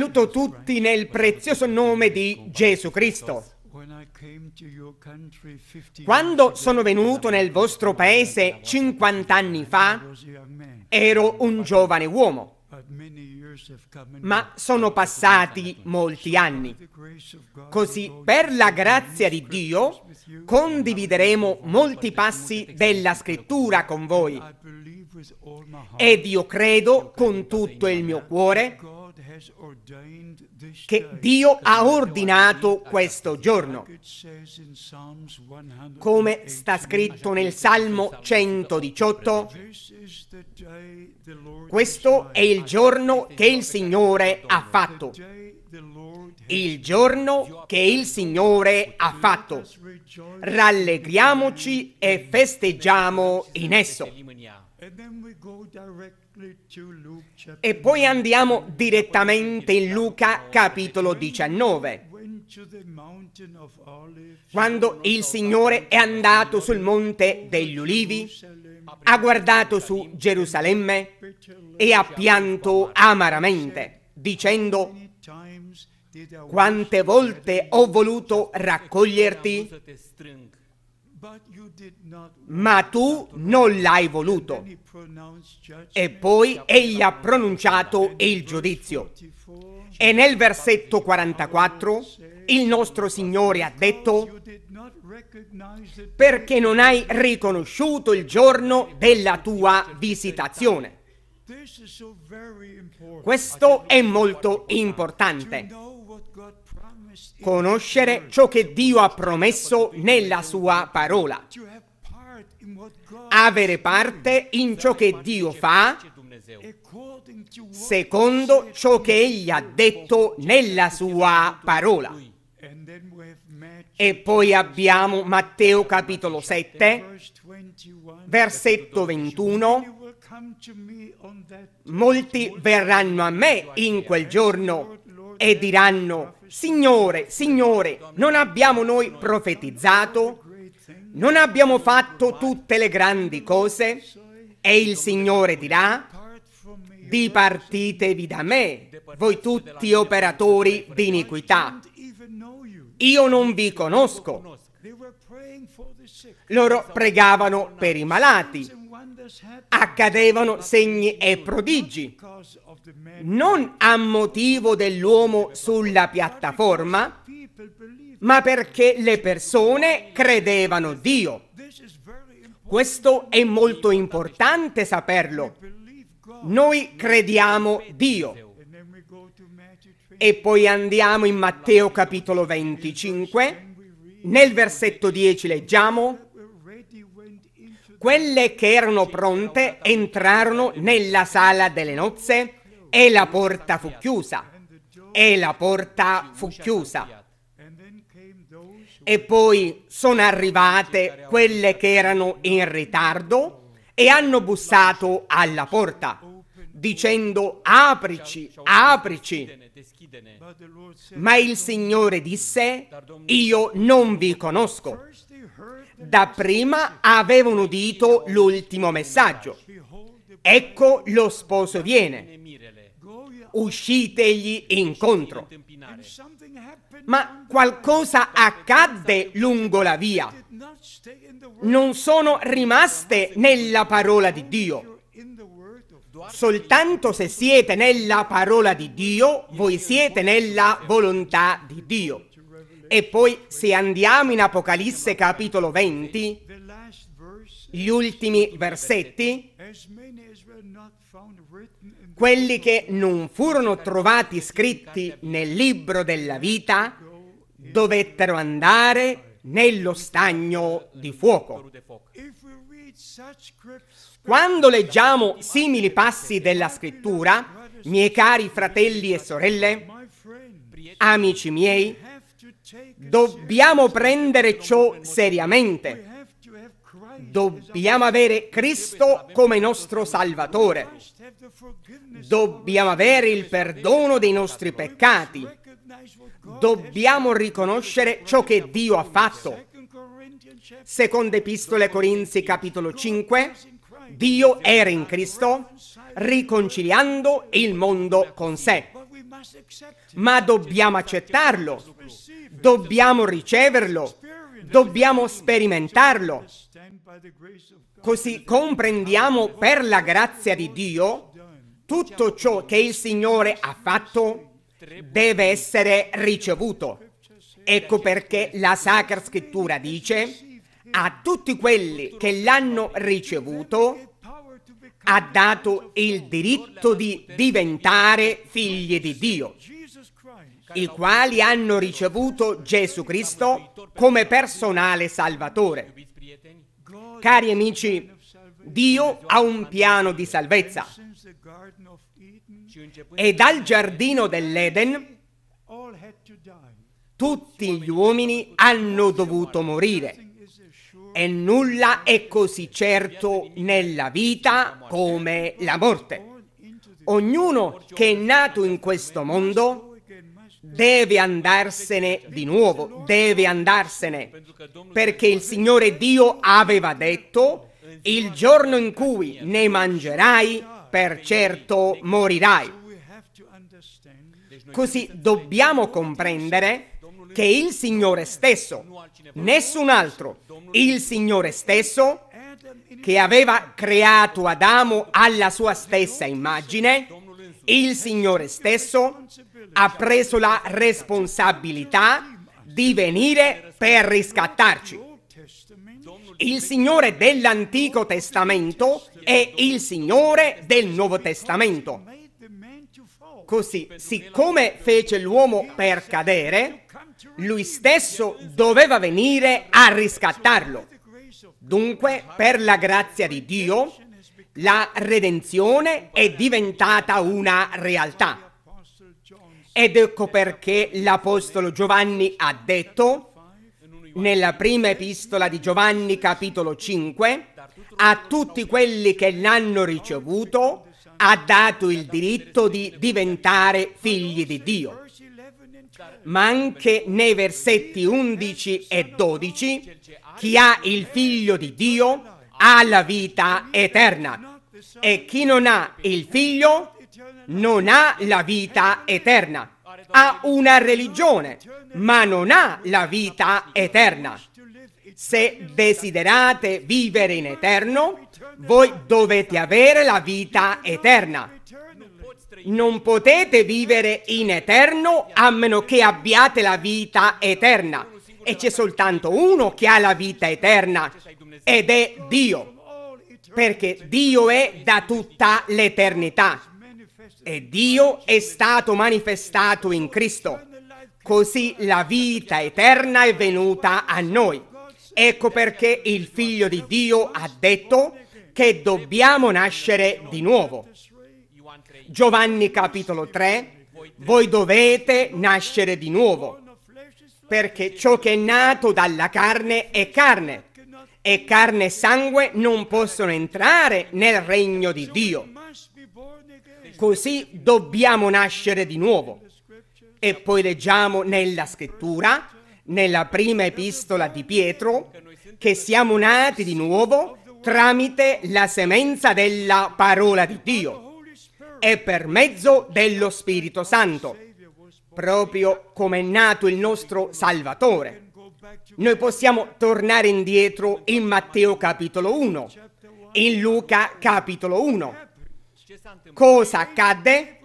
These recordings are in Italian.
saluto tutti nel prezioso nome di Gesù Cristo. Quando sono venuto nel vostro paese 50 anni fa, ero un giovane uomo. Ma sono passati molti anni. Così, per la grazia di Dio, condivideremo molti passi della scrittura con voi. Ed io credo con tutto il mio cuore che Dio ha ordinato questo giorno, come sta scritto nel Salmo 118. Questo è il giorno che il Signore ha fatto. Il giorno che il Signore ha fatto. Rallegriamoci e festeggiamo in esso. E poi andiamo direttamente in Luca capitolo 19, quando il Signore è andato sul monte degli ulivi, ha guardato su Gerusalemme e ha pianto amaramente, dicendo, quante volte ho voluto raccoglierti, ma tu non l'hai voluto. E poi egli ha pronunciato il giudizio. E nel versetto 44 il nostro Signore ha detto, perché non hai riconosciuto il giorno della tua visitazione. Questo è molto importante conoscere ciò che Dio ha promesso nella sua parola, avere parte in ciò che Dio fa secondo ciò che Egli ha detto nella sua parola. E poi abbiamo Matteo capitolo 7, versetto 21. Molti verranno a me in quel giorno e diranno, Signore, Signore, non abbiamo noi profetizzato? Non abbiamo fatto tutte le grandi cose? E il Signore dirà, dipartitevi da me, voi tutti operatori di iniquità. Io non vi conosco. Loro pregavano per i malati, accadevano segni e prodigi non a motivo dell'uomo sulla piattaforma, ma perché le persone credevano Dio. Questo è molto importante saperlo. Noi crediamo Dio. E poi andiamo in Matteo capitolo 25, nel versetto 10 leggiamo, quelle che erano pronte entrarono nella sala delle nozze e la porta fu chiusa, e la porta fu chiusa. E poi sono arrivate quelle che erano in ritardo e hanno bussato alla porta dicendo aprici, aprici. Ma il Signore disse, io non vi conosco. Da prima avevano udito l'ultimo messaggio. Ecco lo sposo viene uscitegli incontro. Ma qualcosa accadde lungo la via. Non sono rimaste nella parola di Dio. Soltanto se siete nella parola di Dio, voi siete nella volontà di Dio. E poi se andiamo in Apocalisse capitolo 20, gli ultimi versetti, quelli che non furono trovati scritti nel libro della vita dovettero andare nello stagno di fuoco. Quando leggiamo simili passi della scrittura, miei cari fratelli e sorelle, amici miei, dobbiamo prendere ciò seriamente Dobbiamo avere Cristo come nostro Salvatore. Dobbiamo avere il perdono dei nostri peccati. Dobbiamo riconoscere ciò che Dio ha fatto. Seconda Epistole Corinzi capitolo 5, Dio era in Cristo riconciliando il mondo con sé. Ma dobbiamo accettarlo, dobbiamo riceverlo, dobbiamo sperimentarlo Così comprendiamo per la grazia di Dio tutto ciò che il Signore ha fatto deve essere ricevuto. Ecco perché la Sacra Scrittura dice a tutti quelli che l'hanno ricevuto ha dato il diritto di diventare figli di Dio, i quali hanno ricevuto Gesù Cristo come personale Salvatore. Cari amici, Dio ha un piano di salvezza. E dal giardino dell'Eden tutti gli uomini hanno dovuto morire. E nulla è così certo nella vita come la morte. Ognuno che è nato in questo mondo deve andarsene di nuovo, deve andarsene, perché il Signore Dio aveva detto, il giorno in cui ne mangerai, per certo morirai. Così dobbiamo comprendere che il Signore stesso, nessun altro, il Signore stesso, che aveva creato Adamo alla sua stessa immagine, il Signore stesso ha preso la responsabilità di venire per riscattarci. Il Signore dell'Antico Testamento è il Signore del Nuovo Testamento. Così, siccome fece l'uomo per cadere, lui stesso doveva venire a riscattarlo. Dunque, per la grazia di Dio, la redenzione è diventata una realtà. Ed ecco perché l'Apostolo Giovanni ha detto nella prima epistola di Giovanni capitolo 5, a tutti quelli che l'hanno ricevuto ha dato il diritto di diventare figli di Dio. Ma anche nei versetti 11 e 12, chi ha il figlio di Dio ha la vita eterna e chi non ha il figlio non ha la vita eterna. Ha una religione, ma non ha la vita eterna. Se desiderate vivere in eterno, voi dovete avere la vita eterna. Non potete vivere in eterno a meno che abbiate la vita eterna. E c'è soltanto uno che ha la vita eterna ed è Dio. Perché Dio è da tutta l'eternità e Dio è stato manifestato in Cristo. Così la vita eterna è venuta a noi. Ecco perché il Figlio di Dio ha detto che dobbiamo nascere di nuovo. Giovanni capitolo 3, voi dovete nascere di nuovo, perché ciò che è nato dalla carne è carne, e carne e sangue non possono entrare nel regno di Dio. Così dobbiamo nascere di nuovo. E poi leggiamo nella scrittura, nella prima epistola di Pietro, che siamo nati di nuovo tramite la semenza della parola di Dio e per mezzo dello Spirito Santo, proprio come è nato il nostro Salvatore. Noi possiamo tornare indietro in Matteo capitolo 1, in Luca capitolo 1 Cosa accadde?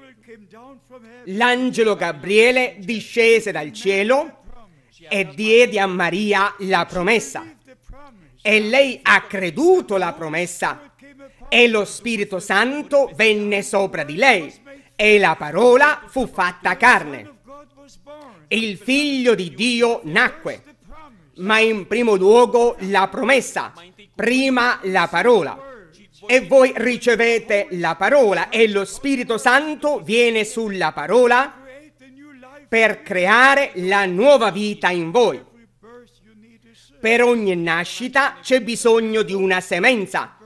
L'angelo Gabriele discese dal cielo e diede a Maria la promessa. E lei ha creduto la promessa e lo Spirito Santo venne sopra di lei e la parola fu fatta carne. Il figlio di Dio nacque, ma in primo luogo la promessa, prima la parola. E voi ricevete la parola e lo Spirito Santo viene sulla parola per creare la nuova vita in voi. Per ogni nascita c'è bisogno di una semenza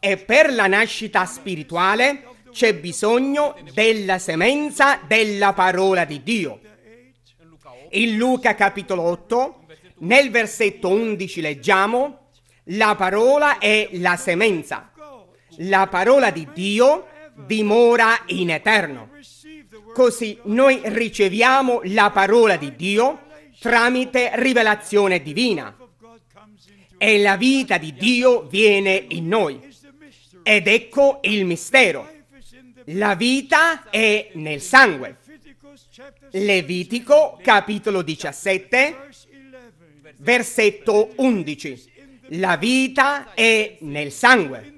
e per la nascita spirituale c'è bisogno della semenza della parola di Dio. In Luca capitolo 8, nel versetto 11 leggiamo, la parola è la semenza la parola di Dio dimora in eterno. Così noi riceviamo la parola di Dio tramite rivelazione divina e la vita di Dio viene in noi. Ed ecco il mistero. La vita è nel sangue. Levitico capitolo 17, versetto 11. La vita è nel sangue.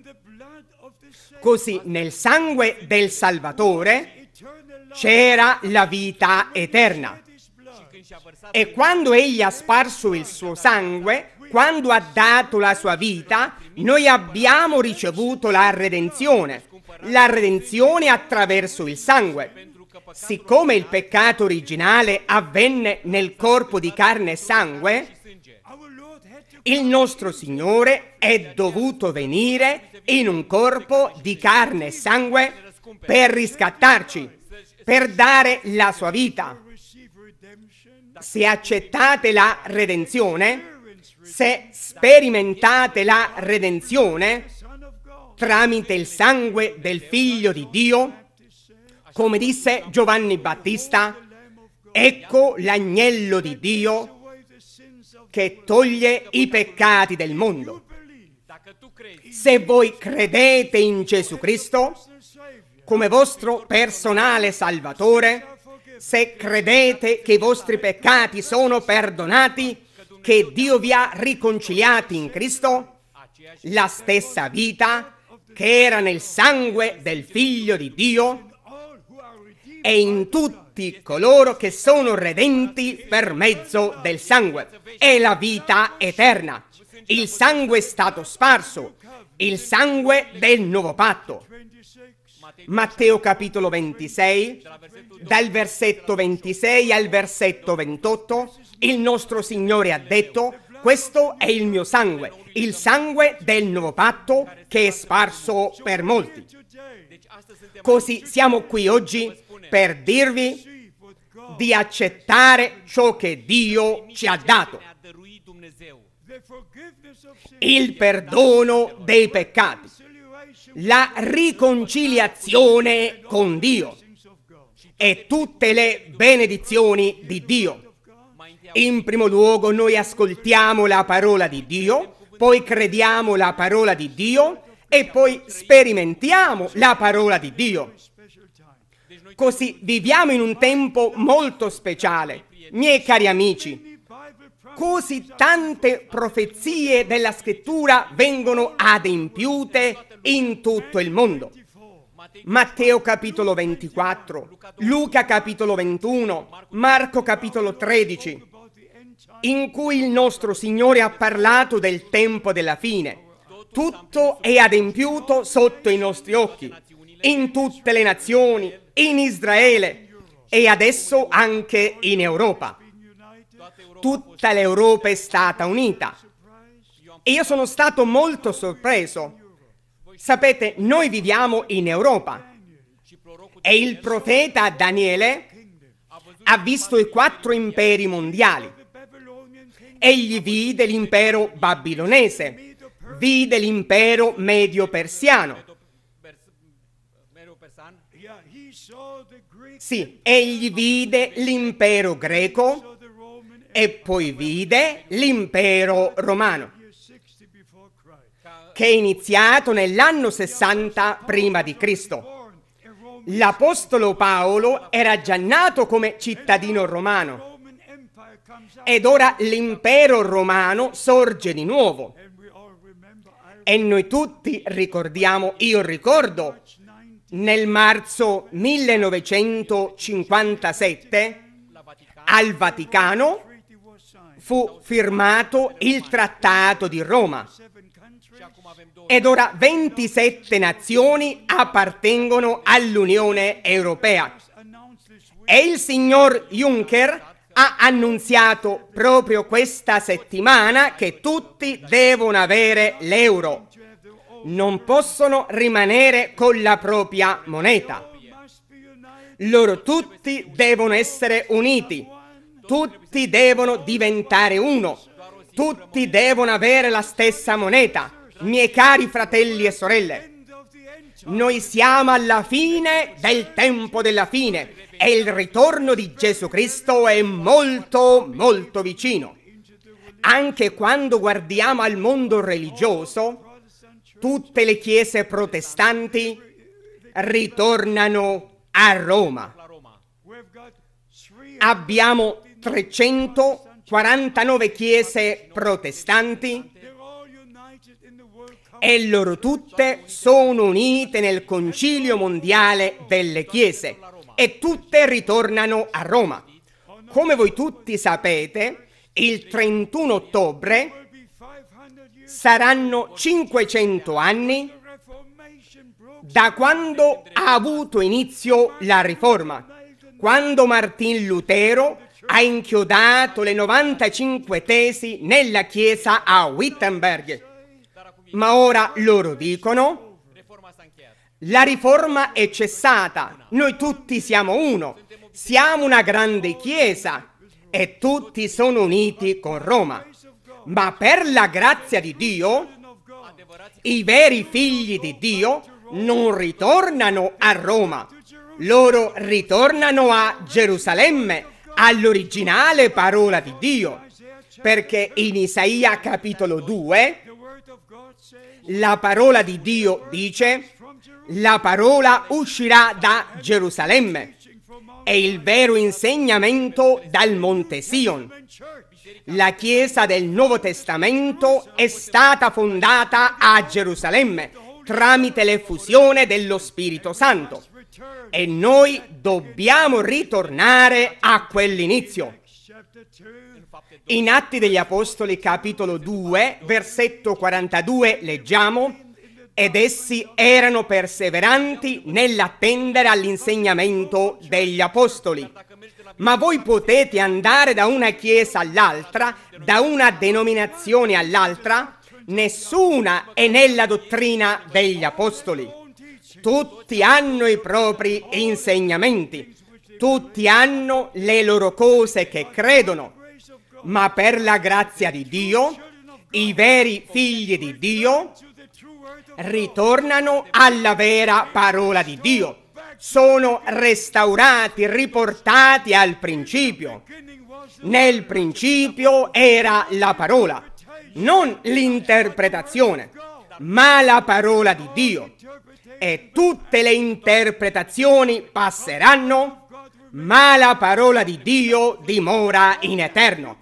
Così nel sangue del Salvatore c'era la vita eterna. E quando egli ha sparso il suo sangue, quando ha dato la sua vita, noi abbiamo ricevuto la redenzione, la redenzione attraverso il sangue. Siccome il peccato originale avvenne nel corpo di carne e sangue, il nostro Signore è dovuto venire in un corpo di carne e sangue per riscattarci, per dare la sua vita. Se accettate la redenzione, se sperimentate la redenzione tramite il sangue del Figlio di Dio, come disse Giovanni Battista, ecco l'agnello di Dio che toglie i peccati del mondo. Se voi credete in Gesù Cristo come vostro personale Salvatore, se credete che i vostri peccati sono perdonati, che Dio vi ha riconciliati in Cristo, la stessa vita che era nel sangue del Figlio di Dio, e in tutti coloro che sono redenti per mezzo del sangue È la vita eterna. Il sangue è stato sparso, il sangue del nuovo patto. Matteo capitolo 26, dal versetto 26 al versetto 28, il nostro Signore ha detto, questo è il mio sangue, il sangue del nuovo patto che è sparso per molti. Così siamo qui oggi per dirvi di accettare ciò che Dio ci ha dato, il perdono dei peccati, la riconciliazione con Dio e tutte le benedizioni di Dio. In primo luogo noi ascoltiamo la parola di Dio, poi crediamo la parola di Dio e poi sperimentiamo la parola di Dio. Così viviamo in un tempo molto speciale. Miei cari amici, così tante profezie della scrittura vengono adempiute in tutto il mondo. Matteo capitolo 24, Luca capitolo 21, Marco capitolo 13, in cui il nostro Signore ha parlato del tempo della fine tutto è adempiuto sotto i nostri occhi, in tutte le nazioni, in Israele e adesso anche in Europa. Tutta l'Europa è stata unita. E io sono stato molto sorpreso. Sapete, noi viviamo in Europa. E il profeta Daniele ha visto i quattro imperi mondiali. Egli vide l'impero babilonese, vide l'impero medio persiano. Sì, egli vide l'impero greco e poi vide l'impero romano, che è iniziato nell'anno 60 prima di Cristo. L'Apostolo Paolo era già nato come cittadino romano ed ora l'impero romano sorge di nuovo. E noi tutti ricordiamo, io ricordo, nel marzo 1957 al Vaticano fu firmato il Trattato di Roma. Ed ora 27 nazioni appartengono all'Unione Europea. E il signor Juncker ha annunziato proprio questa settimana che tutti devono avere l'euro, non possono rimanere con la propria moneta. Loro tutti devono essere uniti, tutti devono diventare uno, tutti devono avere la stessa moneta, miei cari fratelli e sorelle. Noi siamo alla fine del tempo della fine e il ritorno di Gesù Cristo è molto, molto vicino. Anche quando guardiamo al mondo religioso, tutte le chiese protestanti ritornano a Roma. Abbiamo 349 chiese protestanti e loro tutte sono unite nel Concilio Mondiale delle Chiese e tutte ritornano a Roma. Come voi tutti sapete, il 31 ottobre saranno 500 anni da quando ha avuto inizio la riforma, quando Martin Lutero ha inchiodato le 95 tesi nella chiesa a Wittenberg. Ma ora loro dicono la riforma è cessata, noi tutti siamo uno, siamo una grande chiesa e tutti sono uniti con Roma. Ma per la grazia di Dio, i veri figli di Dio non ritornano a Roma, loro ritornano a Gerusalemme, all'originale parola di Dio. Perché in Isaia capitolo 2 la parola di Dio dice la parola uscirà da Gerusalemme e il vero insegnamento dal Monte Sion. La Chiesa del Nuovo Testamento è stata fondata a Gerusalemme tramite l'effusione dello Spirito Santo e noi dobbiamo ritornare a quell'inizio. In Atti degli Apostoli capitolo 2, versetto 42 leggiamo ed essi erano perseveranti nell'attendere all'insegnamento degli apostoli. Ma voi potete andare da una chiesa all'altra, da una denominazione all'altra, nessuna è nella dottrina degli apostoli. Tutti hanno i propri insegnamenti, tutti hanno le loro cose che credono, ma per la grazia di Dio, i veri figli di Dio ritornano alla vera parola di Dio. Sono restaurati, riportati al principio. Nel principio era la parola, non l'interpretazione, ma la parola di Dio. E tutte le interpretazioni passeranno, ma la parola di Dio dimora in eterno.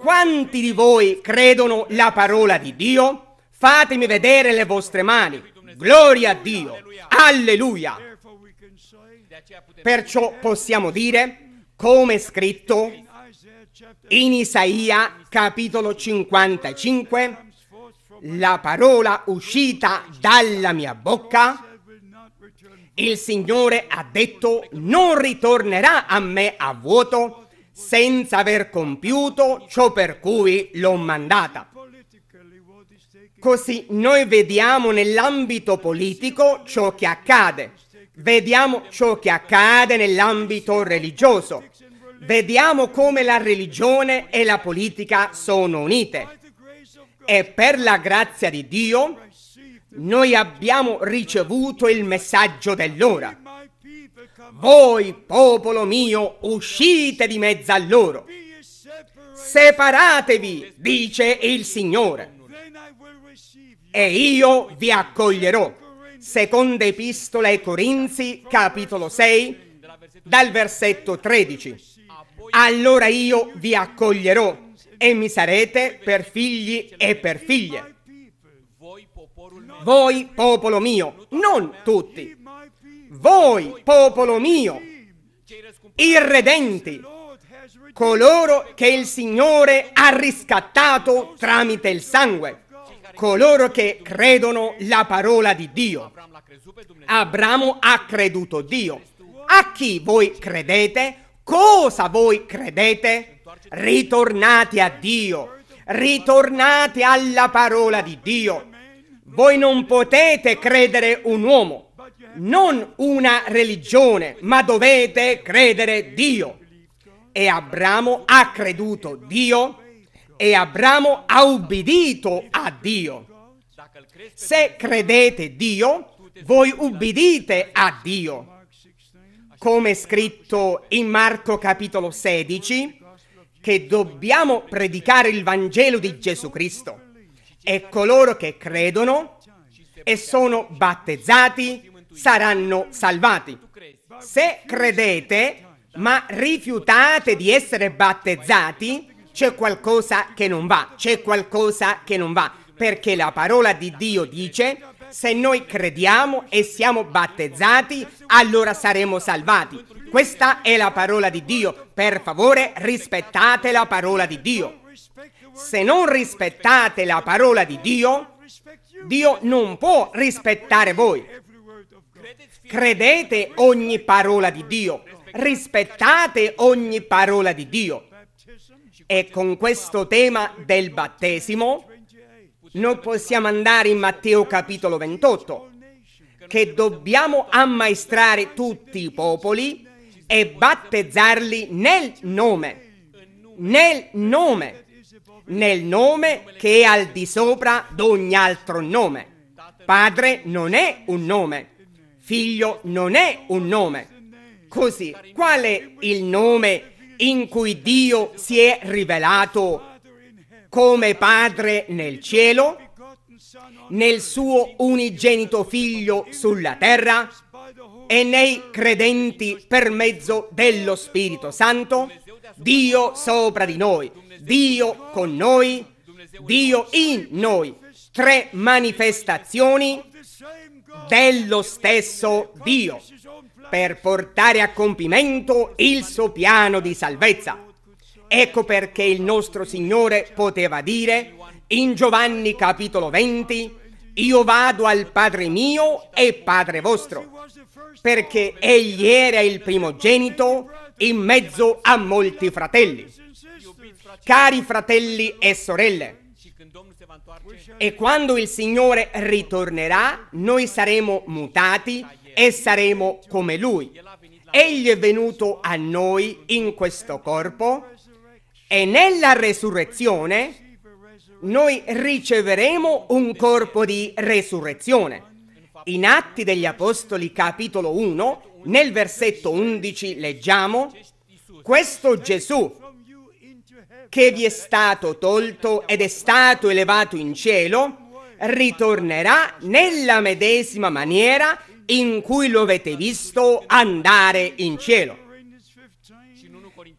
Quanti di voi credono la parola di Dio? Fatemi vedere le vostre mani. Gloria a Dio. Alleluia. Perciò possiamo dire, come è scritto in Isaia capitolo 55, la parola uscita dalla mia bocca, il Signore ha detto, non ritornerà a me a vuoto senza aver compiuto ciò per cui l'ho mandata. Così noi vediamo nell'ambito politico ciò che accade, vediamo ciò che accade nell'ambito religioso, vediamo come la religione e la politica sono unite. E per la grazia di Dio noi abbiamo ricevuto il messaggio dell'ora. Voi, popolo mio, uscite di mezzo a loro. Separatevi, dice il Signore e io vi accoglierò. Seconda Epistola ai Corinzi, capitolo 6, dal versetto 13. Allora io vi accoglierò e mi sarete per figli e per figlie. Voi popolo mio, non tutti. Voi popolo mio, irredenti, coloro che il Signore ha riscattato tramite il sangue coloro che credono la parola di Dio. Abramo ha creduto Dio. A chi voi credete? Cosa voi credete? Ritornate a Dio. Ritornate alla parola di Dio. Voi non potete credere un uomo, non una religione, ma dovete credere Dio. E Abramo ha creduto Dio e Abramo ha ubbidito a Dio. Se credete Dio, voi ubbidite a Dio. Come è scritto in Marco capitolo 16, che dobbiamo predicare il Vangelo di Gesù Cristo e coloro che credono e sono battezzati saranno salvati. Se credete ma rifiutate di essere battezzati, c'è qualcosa che non va, c'è qualcosa che non va, perché la parola di Dio dice se noi crediamo e siamo battezzati, allora saremo salvati. Questa è la parola di Dio. Per favore, rispettate la parola di Dio. Se non rispettate la parola di Dio, Dio non può rispettare voi. Credete ogni parola di Dio. Rispettate ogni parola di Dio. E con questo tema del battesimo noi possiamo andare in Matteo capitolo 28, che dobbiamo ammaestrare tutti i popoli e battezzarli nel nome, nel nome, nel nome che è al di sopra d'ogni altro nome. Padre non è un nome, figlio non è un nome. Così, qual è il nome in cui Dio si è rivelato come Padre nel cielo, nel suo unigenito Figlio sulla terra e nei credenti per mezzo dello Spirito Santo, Dio sopra di noi, Dio con noi, Dio in noi, tre manifestazioni dello stesso Dio per portare a compimento il suo piano di salvezza. Ecco perché il nostro Signore poteva dire in Giovanni capitolo 20, io vado al Padre mio e Padre vostro, perché egli era il primogenito in mezzo a molti fratelli. Cari fratelli e sorelle, e quando il Signore ritornerà, noi saremo mutati e saremo come Lui. Egli è venuto a noi in questo corpo e nella resurrezione noi riceveremo un corpo di resurrezione. In Atti degli Apostoli capitolo 1, nel versetto 11 leggiamo, questo Gesù che vi è stato tolto ed è stato elevato in cielo, ritornerà nella medesima maniera in cui lo avete visto andare in cielo.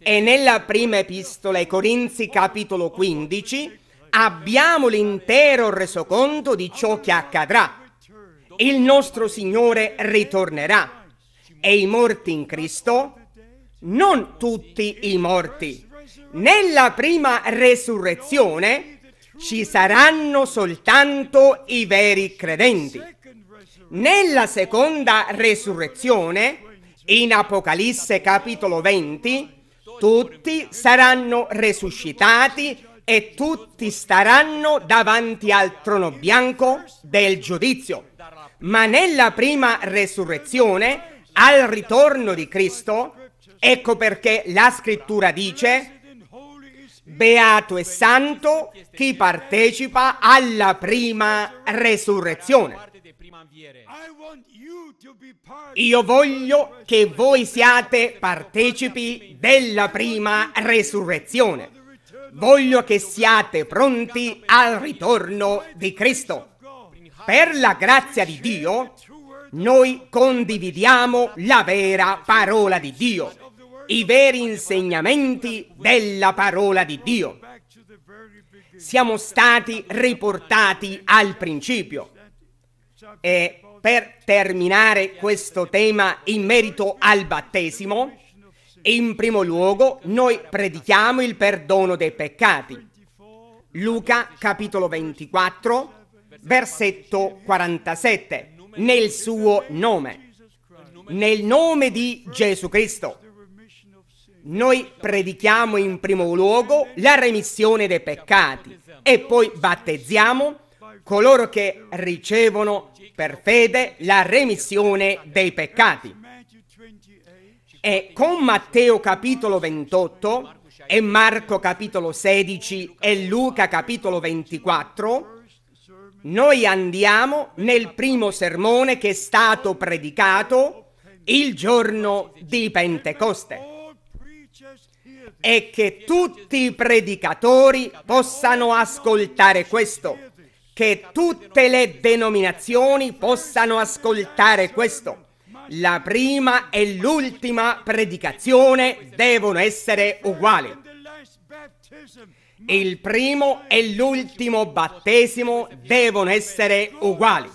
E nella prima epistola ai Corinzi capitolo 15 abbiamo l'intero resoconto di ciò che accadrà. Il nostro Signore ritornerà e i morti in Cristo, non tutti i morti. Nella prima resurrezione ci saranno soltanto i veri credenti. Nella seconda resurrezione, in Apocalisse capitolo 20, tutti saranno resuscitati e tutti staranno davanti al trono bianco del giudizio. Ma nella prima resurrezione, al ritorno di Cristo, ecco perché la scrittura dice Beato e santo chi partecipa alla prima resurrezione. Io voglio che voi siate partecipi della prima resurrezione. Voglio che siate pronti al ritorno di Cristo. Per la grazia di Dio, noi condividiamo la vera parola di Dio, i veri insegnamenti della parola di Dio. Siamo stati riportati al principio. E per terminare questo tema in merito al battesimo, in primo luogo noi predichiamo il perdono dei peccati. Luca capitolo 24, versetto 47, nel suo nome, nel nome di Gesù Cristo. Noi predichiamo in primo luogo la remissione dei peccati e poi battezziamo coloro che ricevono per fede la remissione dei peccati. E con Matteo capitolo 28 e Marco capitolo 16 e Luca capitolo 24, noi andiamo nel primo sermone che è stato predicato il giorno di Pentecoste e che tutti i predicatori possano ascoltare questo che tutte le denominazioni possano ascoltare questo. La prima e l'ultima predicazione devono essere uguali. Il primo e l'ultimo battesimo devono essere uguali.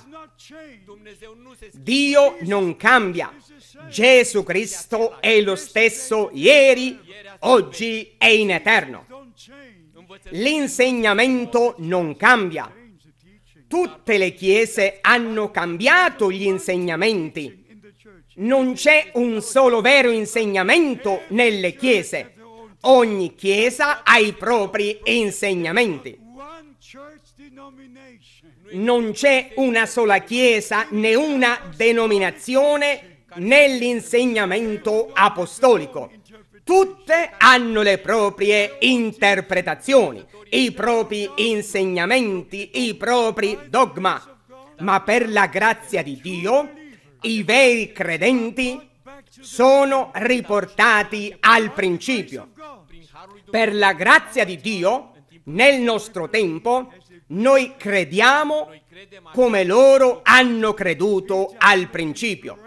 Dio non cambia. Gesù Cristo è lo stesso ieri, oggi e in eterno. L'insegnamento non cambia Tutte le chiese hanno cambiato gli insegnamenti. Non c'è un solo vero insegnamento nelle chiese. Ogni chiesa ha i propri insegnamenti. Non c'è una sola chiesa né una denominazione nell'insegnamento apostolico. Tutte hanno le proprie interpretazioni, i propri insegnamenti, i propri dogma, ma per la grazia di Dio i veri credenti sono riportati al principio. Per la grazia di Dio, nel nostro tempo, noi crediamo come loro hanno creduto al principio.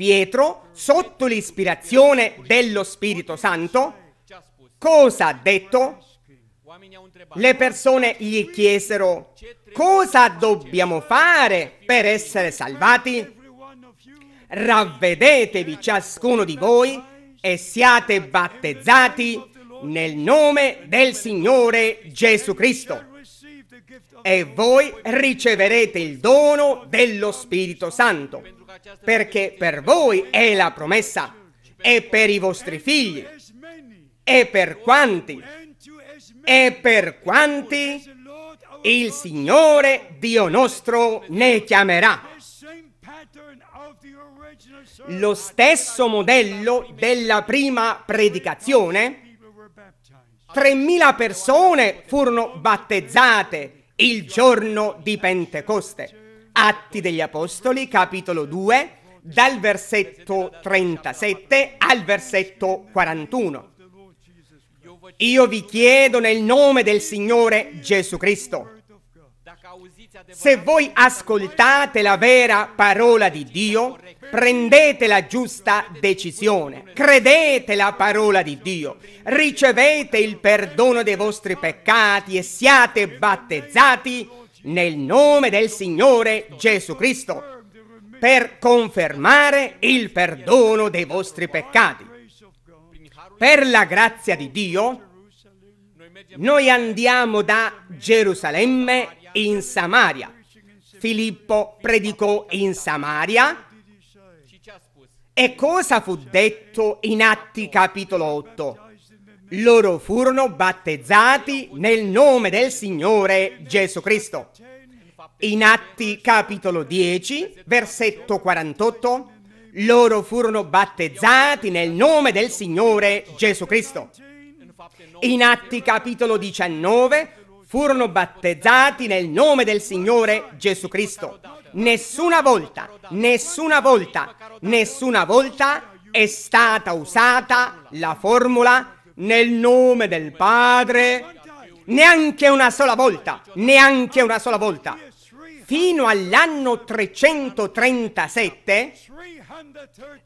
Pietro, sotto l'ispirazione dello Spirito Santo, cosa ha detto? Le persone gli chiesero cosa dobbiamo fare per essere salvati? Ravvedetevi ciascuno di voi e siate battezzati nel nome del Signore Gesù Cristo. E voi riceverete il dono dello Spirito Santo perché per voi è la promessa, e per i vostri figli, e per quanti, e per quanti il Signore Dio nostro ne chiamerà. Lo stesso modello della prima predicazione, 3.000 persone furono battezzate il giorno di Pentecoste. Atti degli Apostoli, capitolo 2, dal versetto 37 al versetto 41. Io vi chiedo nel nome del Signore Gesù Cristo. Se voi ascoltate la vera parola di Dio, prendete la giusta decisione, credete la parola di Dio, ricevete il perdono dei vostri peccati e siate battezzati nel nome del Signore Gesù Cristo per confermare il perdono dei vostri peccati. Per la grazia di Dio, noi andiamo da Gerusalemme in Samaria. Filippo predicò in Samaria. E cosa fu detto in Atti capitolo 8? Loro furono battezzati nel nome del Signore Gesù Cristo. In Atti capitolo 10, versetto 48, loro furono battezzati nel nome del Signore Gesù Cristo. In Atti capitolo 19, furono battezzati nel nome del Signore Gesù Cristo. Nessuna volta, nessuna volta, nessuna volta è stata usata la formula nel nome del Padre, neanche una sola volta, neanche una sola volta. Fino all'anno 337,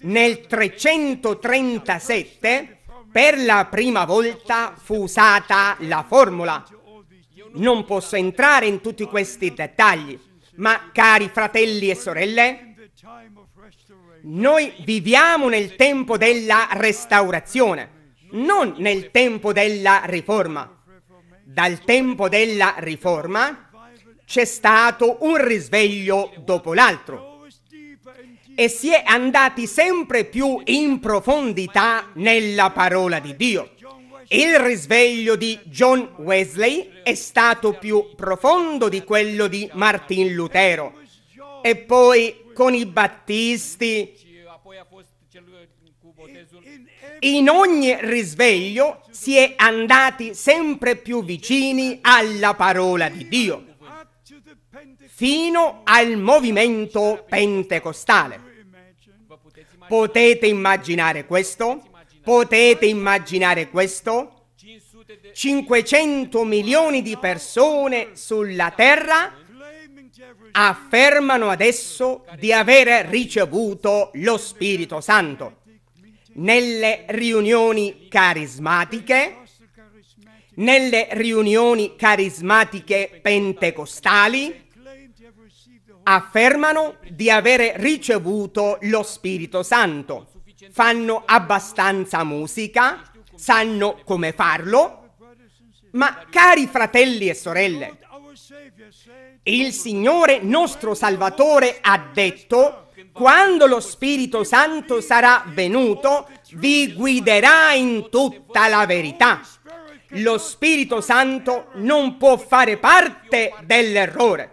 nel 337, per la prima volta fu usata la formula. Non posso entrare in tutti questi dettagli, ma cari fratelli e sorelle, noi viviamo nel tempo della restaurazione non nel tempo della riforma. Dal tempo della riforma c'è stato un risveglio dopo l'altro e si è andati sempre più in profondità nella parola di Dio. Il risveglio di John Wesley è stato più profondo di quello di Martin Lutero. E poi con i battisti in ogni risveglio si è andati sempre più vicini alla parola di Dio, fino al movimento pentecostale. Potete immaginare questo? Potete immaginare questo? 500 milioni di persone sulla terra affermano adesso di aver ricevuto lo Spirito Santo nelle riunioni carismatiche, nelle riunioni carismatiche pentecostali, affermano di avere ricevuto lo Spirito Santo, fanno abbastanza musica, sanno come farlo, ma cari fratelli e sorelle, il Signore nostro Salvatore ha detto quando lo Spirito Santo sarà venuto, vi guiderà in tutta la verità. Lo Spirito Santo non può fare parte dell'errore.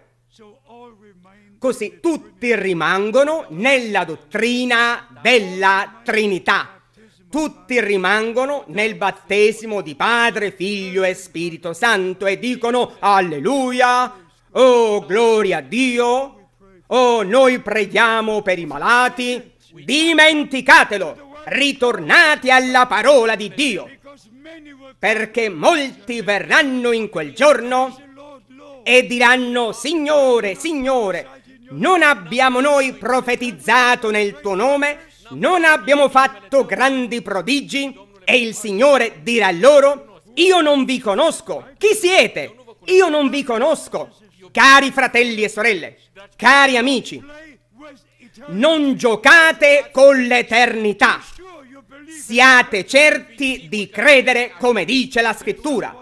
Così tutti rimangono nella dottrina della Trinità tutti rimangono nel battesimo di Padre, Figlio e Spirito Santo e dicono alleluia, oh gloria a Dio, Oh, noi preghiamo per i malati, dimenticatelo, ritornate alla parola di Dio, perché molti verranno in quel giorno e diranno, Signore, Signore, non abbiamo noi profetizzato nel tuo nome, non abbiamo fatto grandi prodigi, e il Signore dirà loro, io non vi conosco, chi siete? Io non vi conosco, Cari fratelli e sorelle, cari amici, non giocate con l'eternità. Siate certi di credere come dice la scrittura.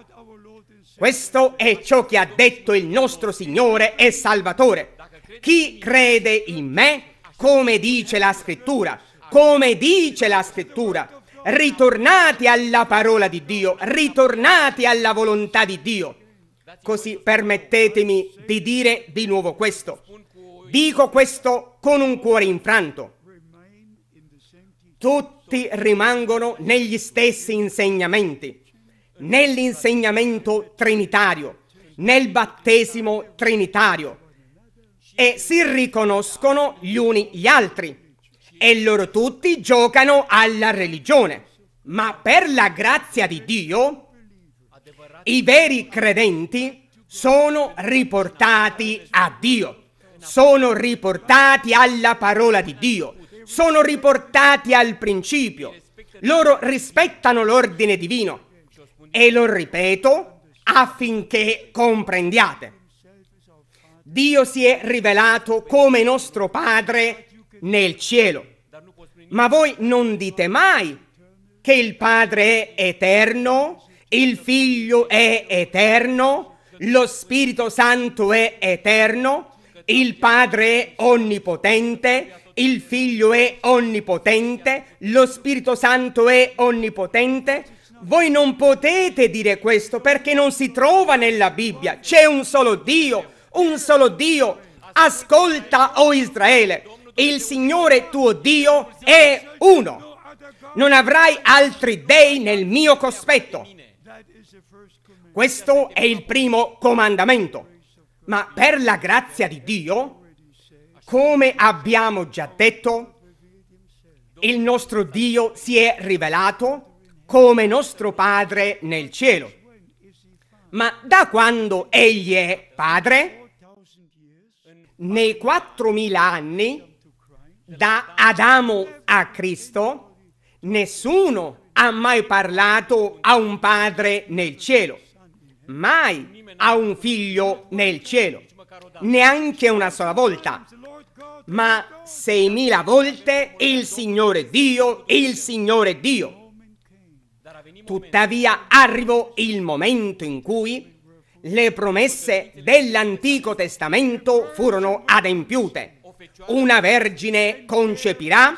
Questo è ciò che ha detto il nostro Signore e Salvatore. Chi crede in me, come dice la scrittura, come dice la scrittura, ritornate alla parola di Dio, ritornate alla volontà di Dio. Così permettetemi di dire di nuovo questo. Dico questo con un cuore infranto. Tutti rimangono negli stessi insegnamenti, nell'insegnamento trinitario, nel battesimo trinitario e si riconoscono gli uni gli altri e loro tutti giocano alla religione. Ma per la grazia di Dio, i veri credenti sono riportati a Dio, sono riportati alla parola di Dio, sono riportati al principio. Loro rispettano l'ordine divino. E lo ripeto affinché comprendiate. Dio si è rivelato come nostro Padre nel cielo. Ma voi non dite mai che il Padre è eterno, il Figlio è eterno, lo Spirito Santo è eterno, il Padre è onnipotente, il Figlio è onnipotente, lo Spirito Santo è onnipotente. Voi non potete dire questo perché non si trova nella Bibbia. C'è un solo Dio, un solo Dio. Ascolta, o oh Israele, il Signore tuo Dio è uno. Non avrai altri dei nel mio cospetto. Questo è il primo comandamento. Ma per la grazia di Dio, come abbiamo già detto, il nostro Dio si è rivelato come nostro Padre nel cielo. Ma da quando Egli è Padre? Nei 4.000 anni, da Adamo a Cristo, nessuno ha mai parlato a un Padre nel cielo mai a un figlio nel cielo, neanche una sola volta, ma 6.000 volte il Signore Dio, il Signore Dio. Tuttavia arrivò il momento in cui le promesse dell'Antico Testamento furono adempiute. Una vergine concepirà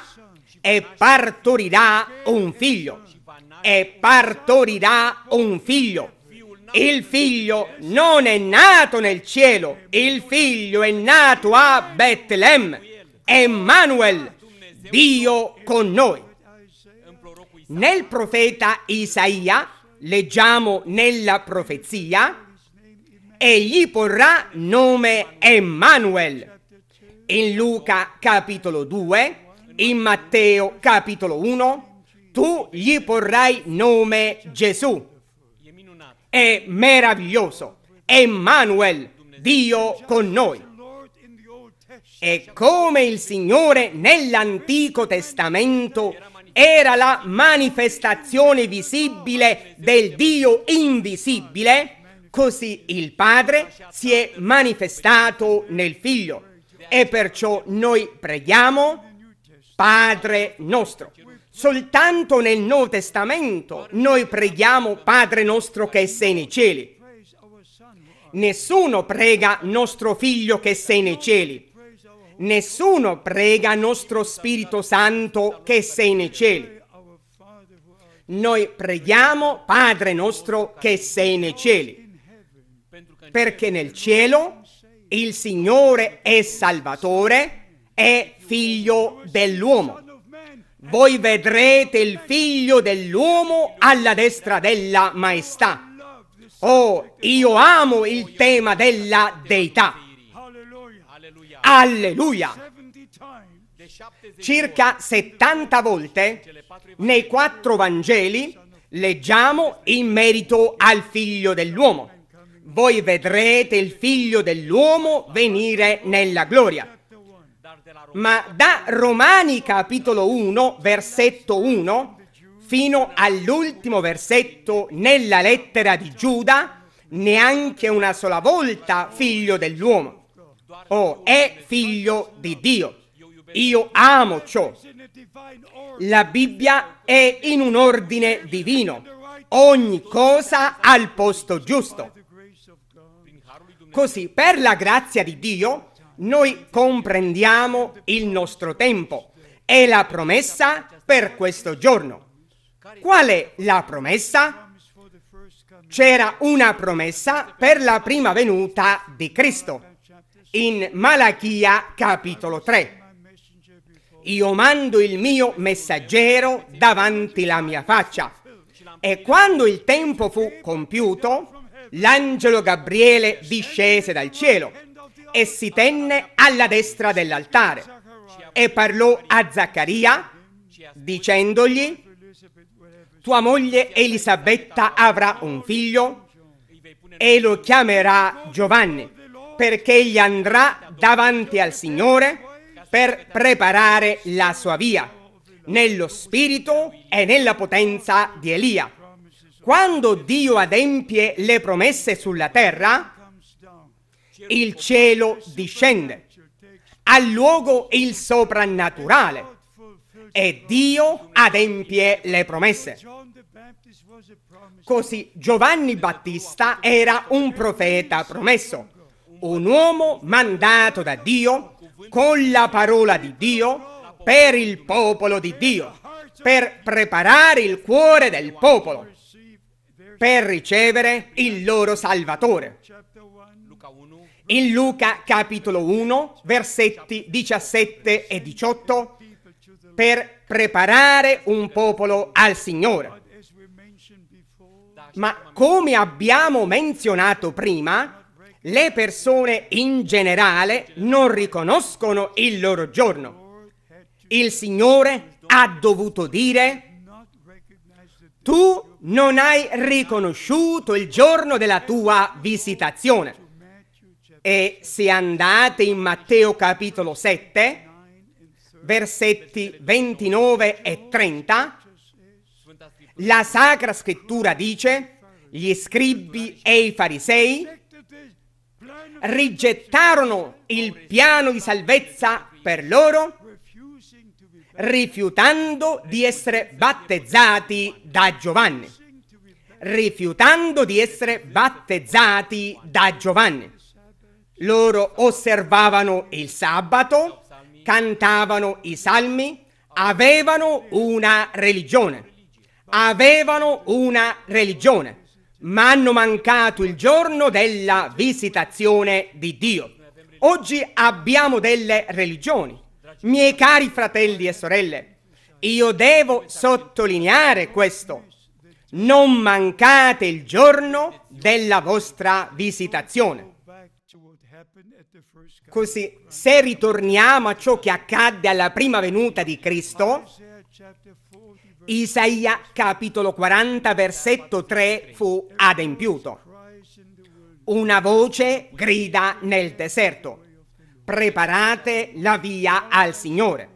e partorirà un figlio. E partorirà un figlio. Il figlio non è nato nel cielo, il figlio è nato a Betlem. Emmanuel, Dio con noi. Nel profeta Isaia, leggiamo nella profezia, egli porrà nome Emmanuel. In Luca capitolo 2, in Matteo capitolo 1, tu gli porrai nome Gesù è meraviglioso. Emmanuel, Dio con noi. E come il Signore nell'Antico Testamento era la manifestazione visibile del Dio invisibile, così il Padre si è manifestato nel Figlio. E perciò noi preghiamo Padre nostro. Soltanto nel Nuovo Testamento noi preghiamo Padre nostro che sei nei cieli. Nessuno prega nostro figlio che sei nei cieli. Nessuno prega nostro Spirito Santo che sei nei cieli. Noi preghiamo Padre nostro che sei nei cieli. Perché nel cielo il Signore è Salvatore e Figlio dell'uomo voi vedrete il figlio dell'uomo alla destra della maestà. Oh, io amo il tema della deità. Alleluia! Circa 70 volte nei quattro Vangeli leggiamo in merito al figlio dell'uomo. Voi vedrete il figlio dell'uomo venire nella gloria ma da Romani capitolo 1, versetto 1, fino all'ultimo versetto nella lettera di Giuda, neanche una sola volta figlio dell'uomo, o oh, è figlio di Dio. Io amo ciò. La Bibbia è in un ordine divino, ogni cosa al posto giusto. Così, per la grazia di Dio, noi comprendiamo il nostro tempo e la promessa per questo giorno. Qual è la promessa? C'era una promessa per la prima venuta di Cristo in Malachia capitolo 3. Io mando il mio messaggero davanti la mia faccia. E quando il tempo fu compiuto, l'angelo Gabriele discese dal cielo e si tenne alla destra dell'altare e parlò a Zaccaria dicendogli tua moglie Elisabetta avrà un figlio e lo chiamerà Giovanni perché egli andrà davanti al Signore per preparare la sua via nello spirito e nella potenza di Elia. Quando Dio adempie le promesse sulla terra, il cielo discende, al luogo il soprannaturale e Dio adempie le promesse. Così Giovanni Battista era un profeta promesso, un uomo mandato da Dio con la parola di Dio per il popolo di Dio, per preparare il cuore del popolo, per ricevere il loro Salvatore. In Luca capitolo 1, versetti 17 e 18, per preparare un popolo al Signore. Ma come abbiamo menzionato prima, le persone in generale non riconoscono il loro giorno. Il Signore ha dovuto dire, tu non hai riconosciuto il giorno della tua visitazione. E se andate in Matteo capitolo 7, versetti 29 e 30, la Sacra Scrittura dice, gli scribi e i farisei rigettarono il piano di salvezza per loro, rifiutando di essere battezzati da Giovanni. Rifiutando di essere battezzati da Giovanni. Loro osservavano il sabato, cantavano i salmi, avevano una religione. Avevano una religione, ma hanno mancato il giorno della visitazione di Dio. Oggi abbiamo delle religioni. Miei cari fratelli e sorelle, io devo sottolineare questo. Non mancate il giorno della vostra visitazione. Così, se ritorniamo a ciò che accadde alla prima venuta di Cristo, Isaia capitolo 40 versetto 3 fu adempiuto. Una voce grida nel deserto, preparate la via al Signore.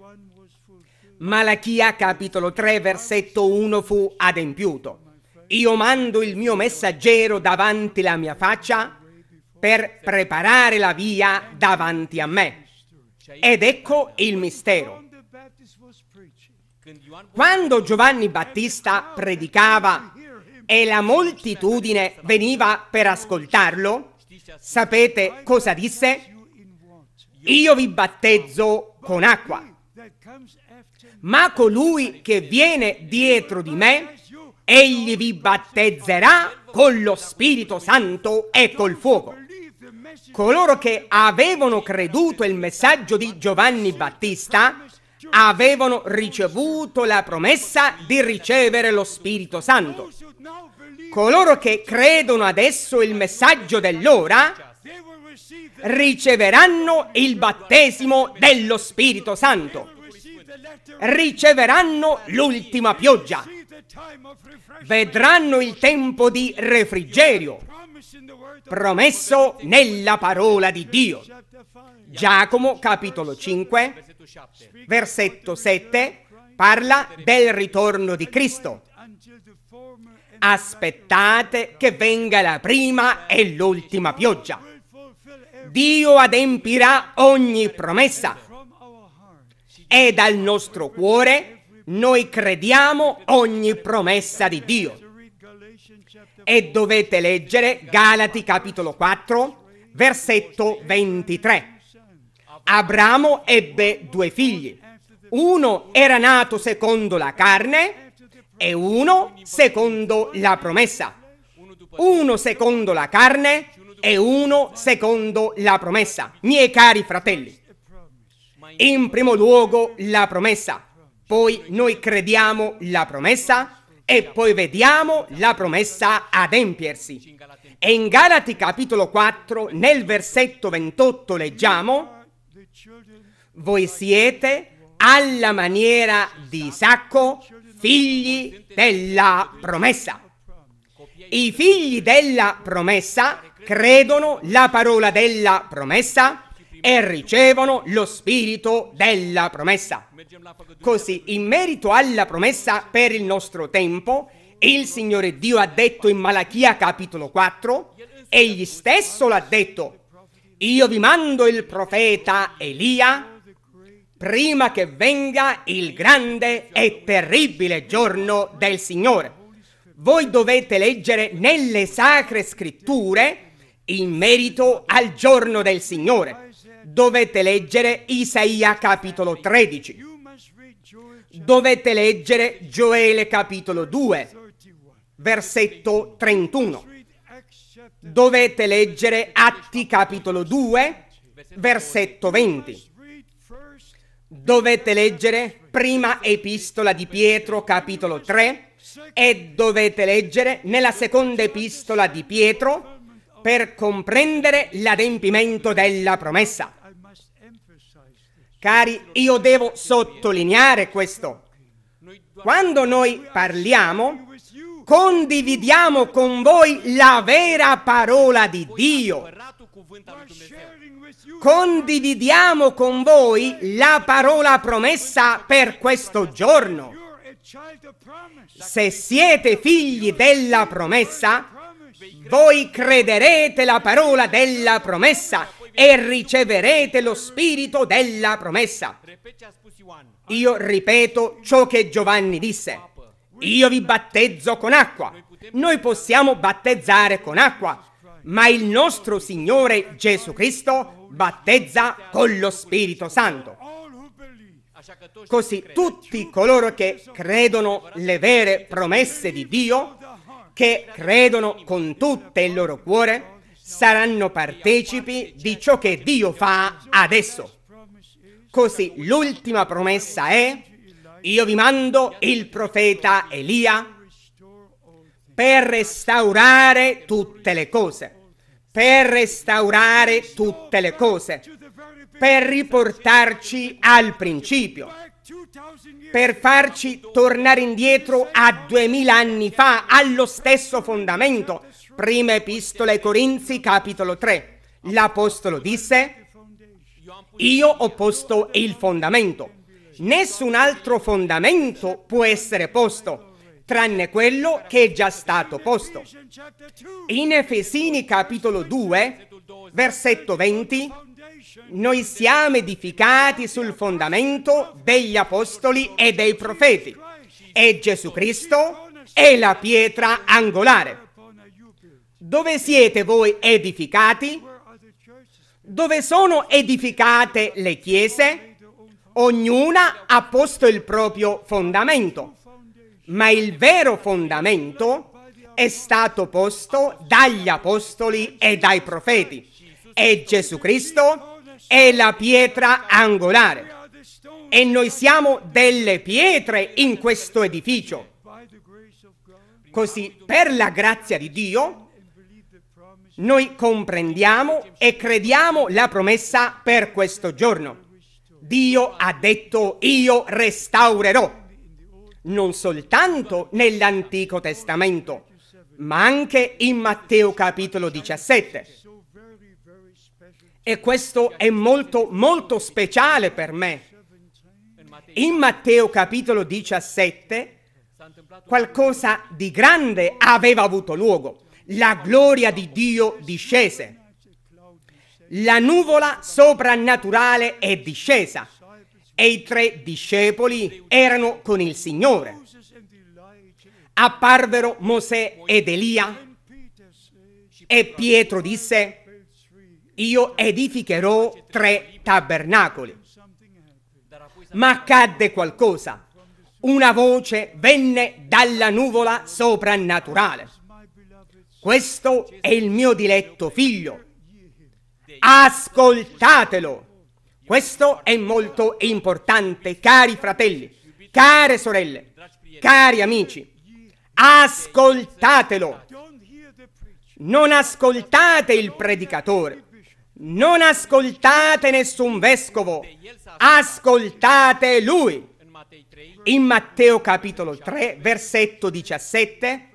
Malachia capitolo 3 versetto 1 fu adempiuto. Io mando il mio messaggero davanti la mia faccia per preparare la via davanti a me. Ed ecco il mistero. Quando Giovanni Battista predicava e la moltitudine veniva per ascoltarlo, sapete cosa disse? Io vi battezzo con acqua, ma colui che viene dietro di me, egli vi battezzerà con lo Spirito Santo e col fuoco coloro che avevano creduto il messaggio di Giovanni Battista avevano ricevuto la promessa di ricevere lo Spirito Santo. Coloro che credono adesso il messaggio dell'ora riceveranno il battesimo dello Spirito Santo. Riceveranno l'ultima pioggia. Vedranno il tempo di refrigerio promesso nella parola di Dio. Giacomo capitolo 5, versetto 7, parla del ritorno di Cristo. Aspettate che venga la prima e l'ultima pioggia. Dio adempirà ogni promessa e dal nostro cuore noi crediamo ogni promessa di Dio e dovete leggere Galati capitolo 4, versetto 23. Abramo ebbe due figli. Uno era nato secondo la carne e uno secondo la promessa. Uno secondo la carne e uno secondo la promessa. Miei cari fratelli, in primo luogo la promessa. Poi noi crediamo la promessa e poi vediamo la promessa adempiersi. E in Galati capitolo 4, nel versetto 28 leggiamo, voi siete alla maniera di Isacco, figli della promessa. I figli della promessa credono la parola della promessa e ricevono lo spirito della promessa. Così, in merito alla promessa per il nostro tempo, il Signore Dio ha detto in Malachia capitolo 4, egli stesso l'ha detto, io vi mando il profeta Elia prima che venga il grande e terribile giorno del Signore. Voi dovete leggere nelle sacre scritture in merito al giorno del Signore dovete leggere Isaia capitolo 13. Dovete leggere Gioele capitolo 2, versetto 31. Dovete leggere Atti capitolo 2, versetto 20. Dovete leggere prima epistola di Pietro capitolo 3 e dovete leggere nella seconda epistola di Pietro per comprendere l'adempimento della promessa. Cari, io devo sottolineare questo. Quando noi parliamo, condividiamo con voi la vera parola di Dio. Condividiamo con voi la parola promessa per questo giorno. Se siete figli della promessa, voi crederete la parola della promessa e riceverete lo spirito della promessa. Io ripeto ciò che Giovanni disse. Io vi battezzo con acqua. Noi possiamo battezzare con acqua, ma il nostro Signore Gesù Cristo battezza con lo Spirito Santo. Così tutti coloro che credono le vere promesse di Dio, che credono con tutto il loro cuore, saranno partecipi di ciò che Dio fa adesso. Così l'ultima promessa è, io vi mando il profeta Elia per restaurare tutte le cose, per restaurare tutte le cose, per riportarci al principio, per farci tornare indietro a duemila anni fa, allo stesso fondamento, Prima Epistola ai Corinzi, capitolo 3. L'Apostolo disse, io ho posto il fondamento. Nessun altro fondamento può essere posto, tranne quello che è già stato posto. In Efesini capitolo 2, versetto 20, noi siamo edificati sul fondamento degli apostoli e dei profeti e Gesù Cristo è la pietra angolare. Dove siete voi edificati? Dove sono edificate le chiese? Ognuna ha posto il proprio fondamento, ma il vero fondamento è stato posto dagli apostoli e dai profeti. E Gesù Cristo è la pietra angolare. E noi siamo delle pietre in questo edificio. Così, per la grazia di Dio, noi comprendiamo e crediamo la promessa per questo giorno. Dio ha detto io restaurerò, non soltanto nell'Antico Testamento, ma anche in Matteo capitolo 17. E questo è molto, molto speciale per me. In Matteo capitolo 17 qualcosa di grande aveva avuto luogo la gloria di Dio discese. La nuvola soprannaturale è discesa e i tre discepoli erano con il Signore. Apparvero Mosè ed Elia e Pietro disse, io edificherò tre tabernacoli. Ma accadde qualcosa. Una voce venne dalla nuvola soprannaturale. Questo è il mio diletto figlio. Ascoltatelo. Questo è molto importante, cari fratelli, care sorelle, cari amici. Ascoltatelo. Non ascoltate il predicatore. Non ascoltate nessun vescovo, ascoltate lui. In Matteo capitolo 3, versetto 17,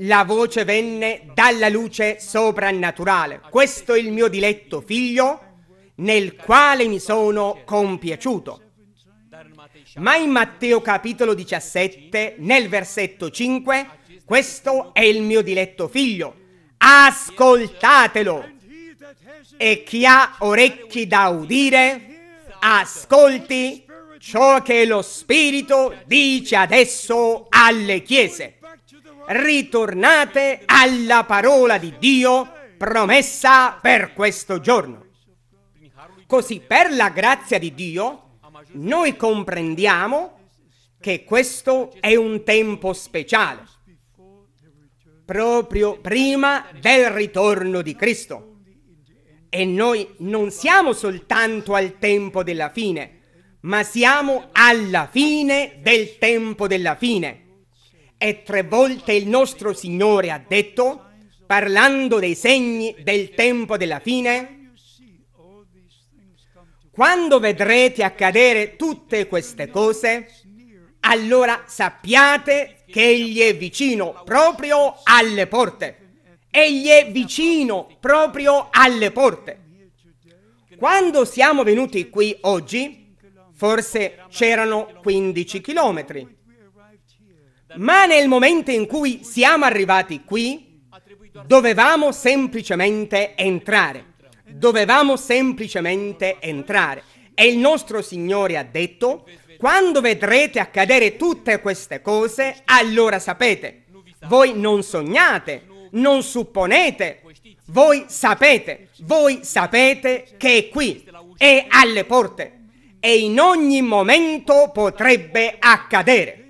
la voce venne dalla luce soprannaturale. Questo è il mio diletto figlio nel quale mi sono compiaciuto. Ma in Matteo capitolo 17, nel versetto 5, questo è il mio diletto figlio. Ascoltatelo. E chi ha orecchi da udire, ascolti ciò che lo Spirito dice adesso alle chiese ritornate alla parola di Dio promessa per questo giorno. Così per la grazia di Dio noi comprendiamo che questo è un tempo speciale, proprio prima del ritorno di Cristo. E noi non siamo soltanto al tempo della fine, ma siamo alla fine del tempo della fine e tre volte il nostro Signore ha detto, parlando dei segni del tempo della fine, quando vedrete accadere tutte queste cose, allora sappiate che Egli è vicino proprio alle porte. Egli è vicino proprio alle porte. Quando siamo venuti qui oggi, forse c'erano 15 chilometri. Ma nel momento in cui siamo arrivati qui, dovevamo semplicemente entrare. Dovevamo semplicemente entrare. E il nostro Signore ha detto, quando vedrete accadere tutte queste cose, allora sapete. Voi non sognate, non supponete, voi sapete, voi sapete che è qui, è alle porte e in ogni momento potrebbe accadere.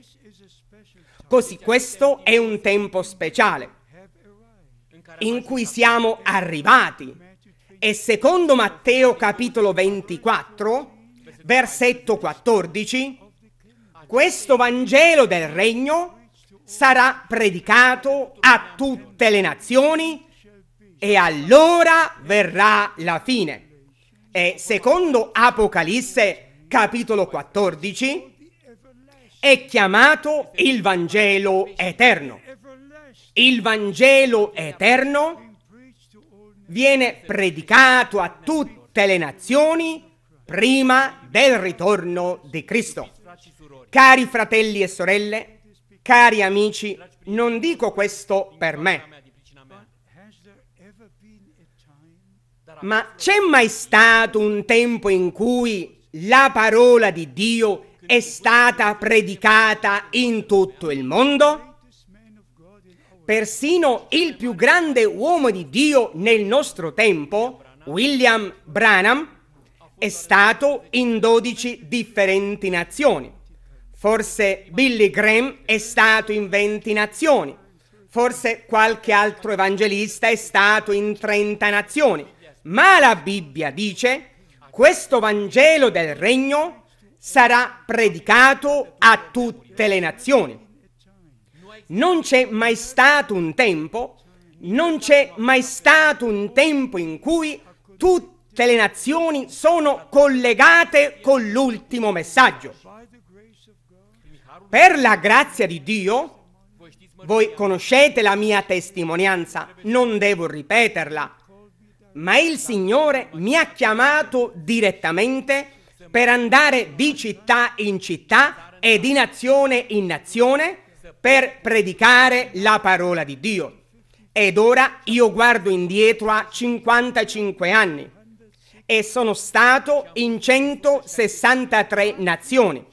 Così questo è un tempo speciale in cui siamo arrivati. E secondo Matteo capitolo 24, versetto 14, questo Vangelo del Regno sarà predicato a tutte le nazioni e allora verrà la fine. E secondo Apocalisse capitolo 14, è chiamato il Vangelo eterno. Il Vangelo eterno viene predicato a tutte le nazioni prima del ritorno di Cristo. Cari fratelli e sorelle, cari amici, non dico questo per me, ma c'è mai stato un tempo in cui la parola di Dio è stata predicata in tutto il mondo? Persino il più grande uomo di Dio nel nostro tempo, William Branham, è stato in 12 differenti nazioni. Forse Billy Graham è stato in 20 nazioni. Forse qualche altro evangelista è stato in 30 nazioni. Ma la Bibbia dice, questo Vangelo del Regno sarà predicato a tutte le nazioni. Non c'è mai stato un tempo, non c'è mai stato un tempo in cui tutte le nazioni sono collegate con l'ultimo messaggio. Per la grazia di Dio, voi conoscete la mia testimonianza, non devo ripeterla, ma il Signore mi ha chiamato direttamente per andare di città in città e di nazione in nazione per predicare la parola di Dio. Ed ora io guardo indietro a 55 anni e sono stato in 163 nazioni.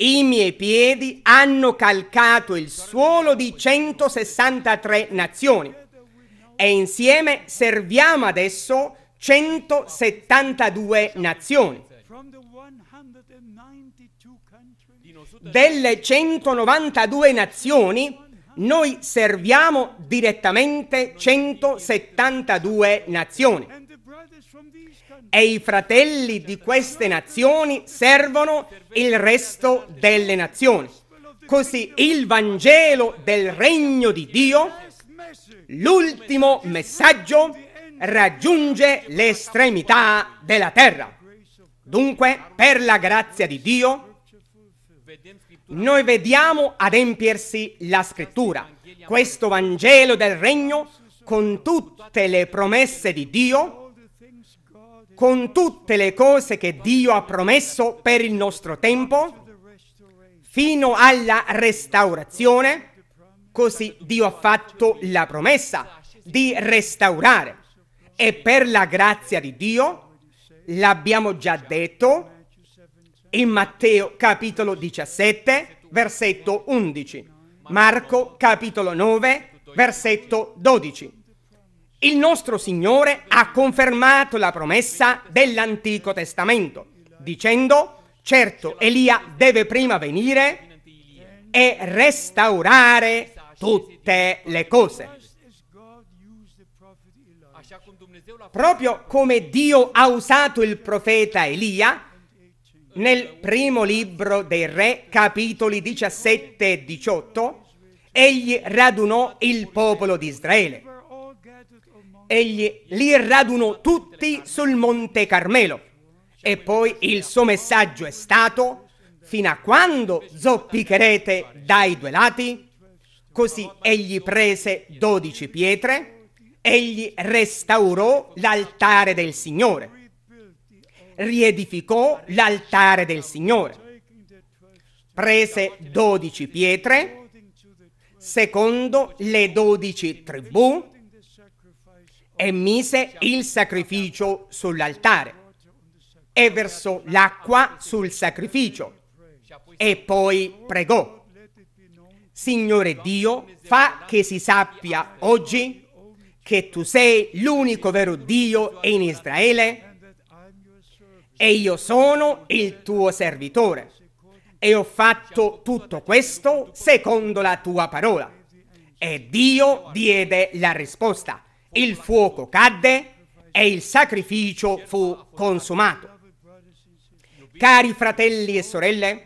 I miei piedi hanno calcato il suolo di 163 nazioni e insieme serviamo adesso 172 nazioni delle 192 nazioni, noi serviamo direttamente 172 nazioni. E i fratelli di queste nazioni servono il resto delle nazioni. Così il Vangelo del regno di Dio, l'ultimo messaggio, raggiunge l'estremità della terra. Dunque, per la grazia di Dio, noi vediamo adempiersi la scrittura, questo Vangelo del Regno con tutte le promesse di Dio, con tutte le cose che Dio ha promesso per il nostro tempo, fino alla restaurazione, così Dio ha fatto la promessa di restaurare. E per la grazia di Dio, l'abbiamo già detto, in Matteo capitolo 17, versetto 11, Marco capitolo 9, versetto 12. Il nostro Signore ha confermato la promessa dell'Antico Testamento, dicendo, certo Elia deve prima venire e restaurare tutte le cose. Proprio come Dio ha usato il profeta Elia nel primo libro dei Re, capitoli 17 e 18, egli radunò il popolo di Israele. Egli li radunò tutti sul Monte Carmelo. E poi il suo messaggio è stato, fino a quando zoppicherete dai due lati? Così egli prese dodici pietre, egli restaurò l'altare del Signore riedificò l'altare del Signore, prese dodici pietre, secondo le dodici tribù, e mise il sacrificio sull'altare e versò l'acqua sul sacrificio e poi pregò. Signore Dio, fa che si sappia oggi che tu sei l'unico vero Dio in Israele e io sono il tuo servitore. E ho fatto tutto questo secondo la tua parola. E Dio diede la risposta. Il fuoco cadde e il sacrificio fu consumato. Cari fratelli e sorelle,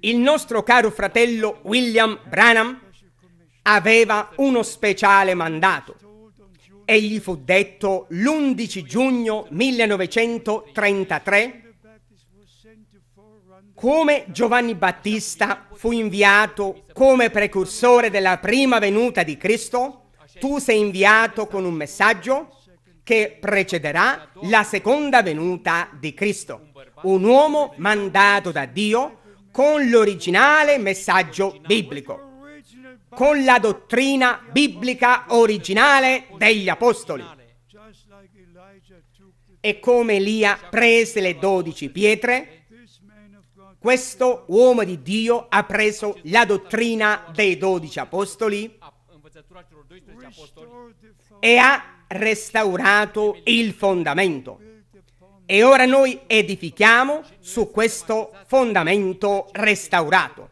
il nostro caro fratello William Branham aveva uno speciale mandato e gli fu detto l'11 giugno 1933 come Giovanni Battista fu inviato come precursore della prima venuta di Cristo, tu sei inviato con un messaggio che precederà la seconda venuta di Cristo, un uomo mandato da Dio con l'originale messaggio biblico con la dottrina biblica originale degli apostoli. E come Elia prese le dodici pietre, questo uomo di Dio ha preso la dottrina dei dodici apostoli e ha restaurato il fondamento. E ora noi edifichiamo su questo fondamento restaurato.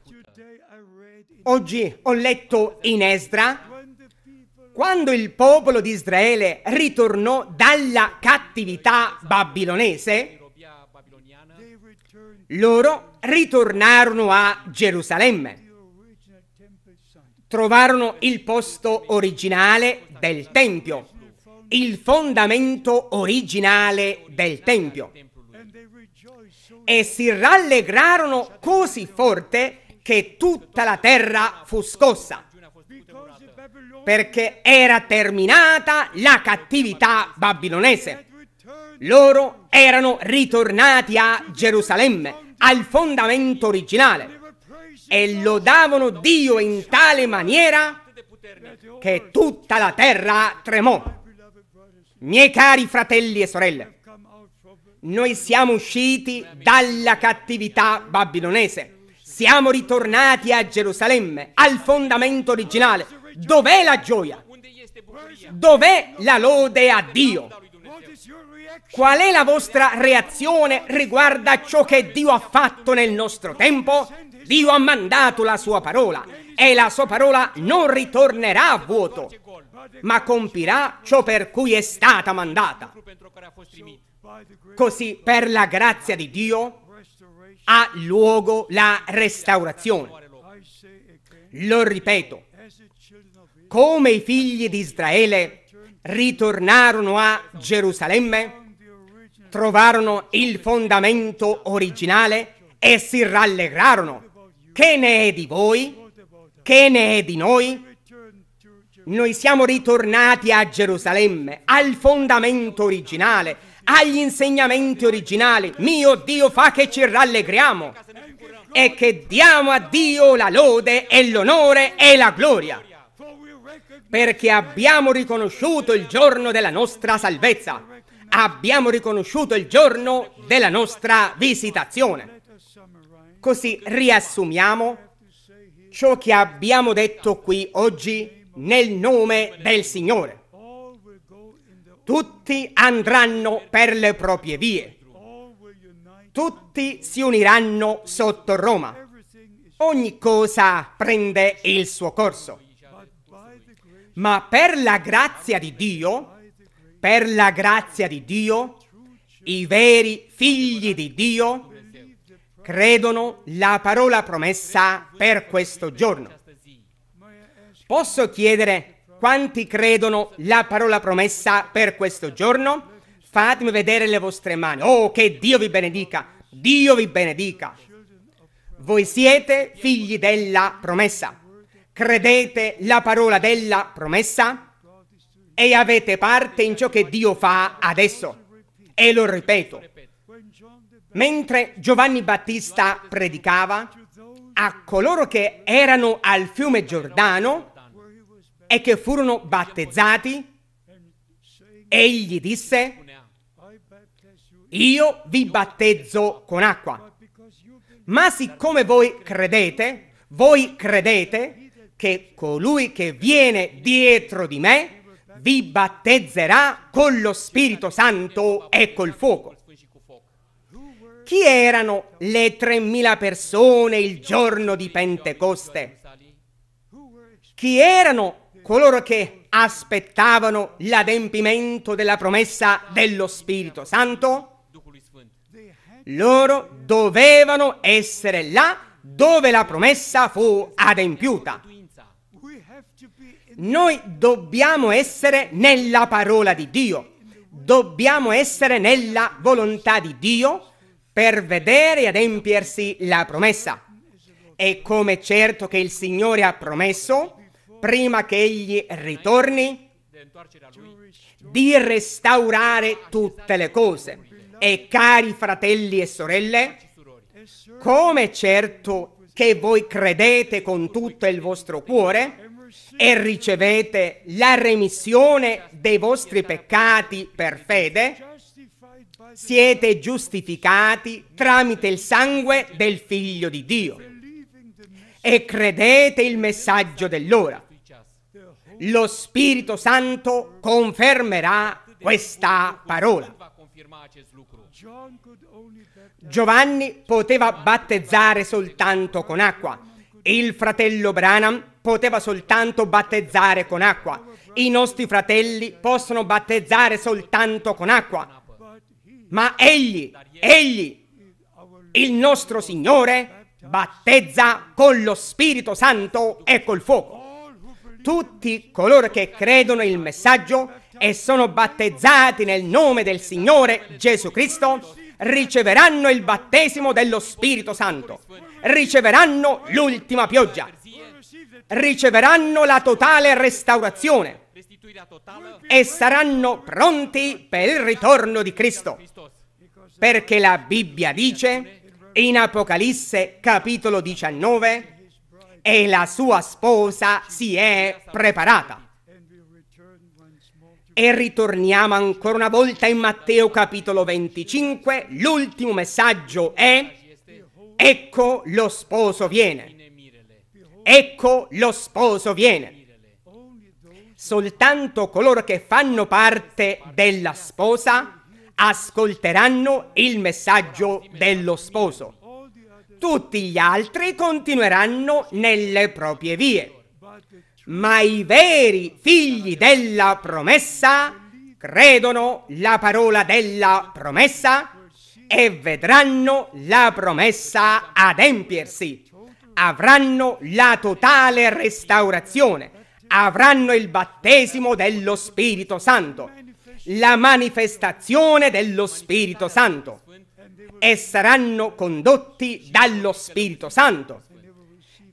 Oggi ho letto in Esdra, quando il popolo di Israele ritornò dalla cattività babilonese, loro ritornarono a Gerusalemme. Trovarono il posto originale del Tempio, il fondamento originale del Tempio. E si rallegrarono così forte che tutta la terra fu scossa, perché era terminata la cattività babilonese. Loro erano ritornati a Gerusalemme, al fondamento originale, e lodavano Dio in tale maniera che tutta la terra tremò. Miei cari fratelli e sorelle, noi siamo usciti dalla cattività babilonese siamo ritornati a Gerusalemme, al fondamento originale. Dov'è la gioia? Dov'è la lode a Dio? Qual è la vostra reazione riguardo a ciò che Dio ha fatto nel nostro tempo? Dio ha mandato la sua parola e la sua parola non ritornerà a vuoto, ma compirà ciò per cui è stata mandata. Così, per la grazia di Dio, ha luogo la restaurazione. Lo ripeto, come i figli di Israele ritornarono a Gerusalemme, trovarono il fondamento originale e si rallegrarono. Che ne è di voi? Che ne è di noi? Noi siamo ritornati a Gerusalemme, al fondamento originale, agli insegnamenti originali. Mio Dio fa che ci rallegriamo e che diamo a Dio la lode e l'onore e la gloria perché abbiamo riconosciuto il giorno della nostra salvezza, abbiamo riconosciuto il giorno della nostra visitazione. Così riassumiamo ciò che abbiamo detto qui oggi nel nome del Signore. Tutti andranno per le proprie vie. Tutti si uniranno sotto Roma. Ogni cosa prende il suo corso. Ma per la grazia di Dio, per la grazia di Dio, i veri figli di Dio credono la parola promessa per questo giorno. Posso chiedere quanti credono la parola promessa per questo giorno? Fatemi vedere le vostre mani. Oh, che Dio vi benedica! Dio vi benedica! Voi siete figli della promessa. Credete la parola della promessa e avete parte in ciò che Dio fa adesso. E lo ripeto. Mentre Giovanni Battista predicava, a coloro che erano al fiume Giordano, e che furono battezzati, egli disse, io vi battezzo con acqua, ma siccome voi credete, voi credete che colui che viene dietro di me vi battezzerà con lo Spirito Santo e col fuoco. Chi erano le 3.000 persone il giorno di Pentecoste? Chi erano coloro che aspettavano l'adempimento della promessa dello Spirito Santo, loro dovevano essere là dove la promessa fu adempiuta. Noi dobbiamo essere nella parola di Dio, dobbiamo essere nella volontà di Dio per vedere adempiersi la promessa. E come certo che il Signore ha promesso, prima che egli ritorni, di restaurare tutte le cose. E cari fratelli e sorelle, come certo che voi credete con tutto il vostro cuore e ricevete la remissione dei vostri peccati per fede, siete giustificati tramite il sangue del Figlio di Dio e credete il messaggio dell'ora lo Spirito Santo confermerà questa parola. Giovanni poteva battezzare soltanto con acqua, il fratello Branham poteva soltanto battezzare con acqua, i nostri fratelli possono battezzare soltanto con acqua, ma egli, egli, il nostro Signore, battezza con lo Spirito Santo e col fuoco tutti coloro che credono il messaggio e sono battezzati nel nome del Signore Gesù Cristo riceveranno il battesimo dello Spirito Santo, riceveranno l'ultima pioggia, riceveranno la totale restaurazione e saranno pronti per il ritorno di Cristo. Perché la Bibbia dice in Apocalisse capitolo 19 e la sua sposa si è preparata. E ritorniamo ancora una volta in Matteo capitolo 25, l'ultimo messaggio è Ecco lo sposo viene. Ecco lo sposo viene. Soltanto coloro che fanno parte della sposa ascolteranno il messaggio dello sposo tutti gli altri continueranno nelle proprie vie. Ma i veri figli della promessa credono la parola della promessa e vedranno la promessa adempiersi. Avranno la totale restaurazione, avranno il battesimo dello Spirito Santo, la manifestazione dello Spirito Santo e saranno condotti dallo Spirito Santo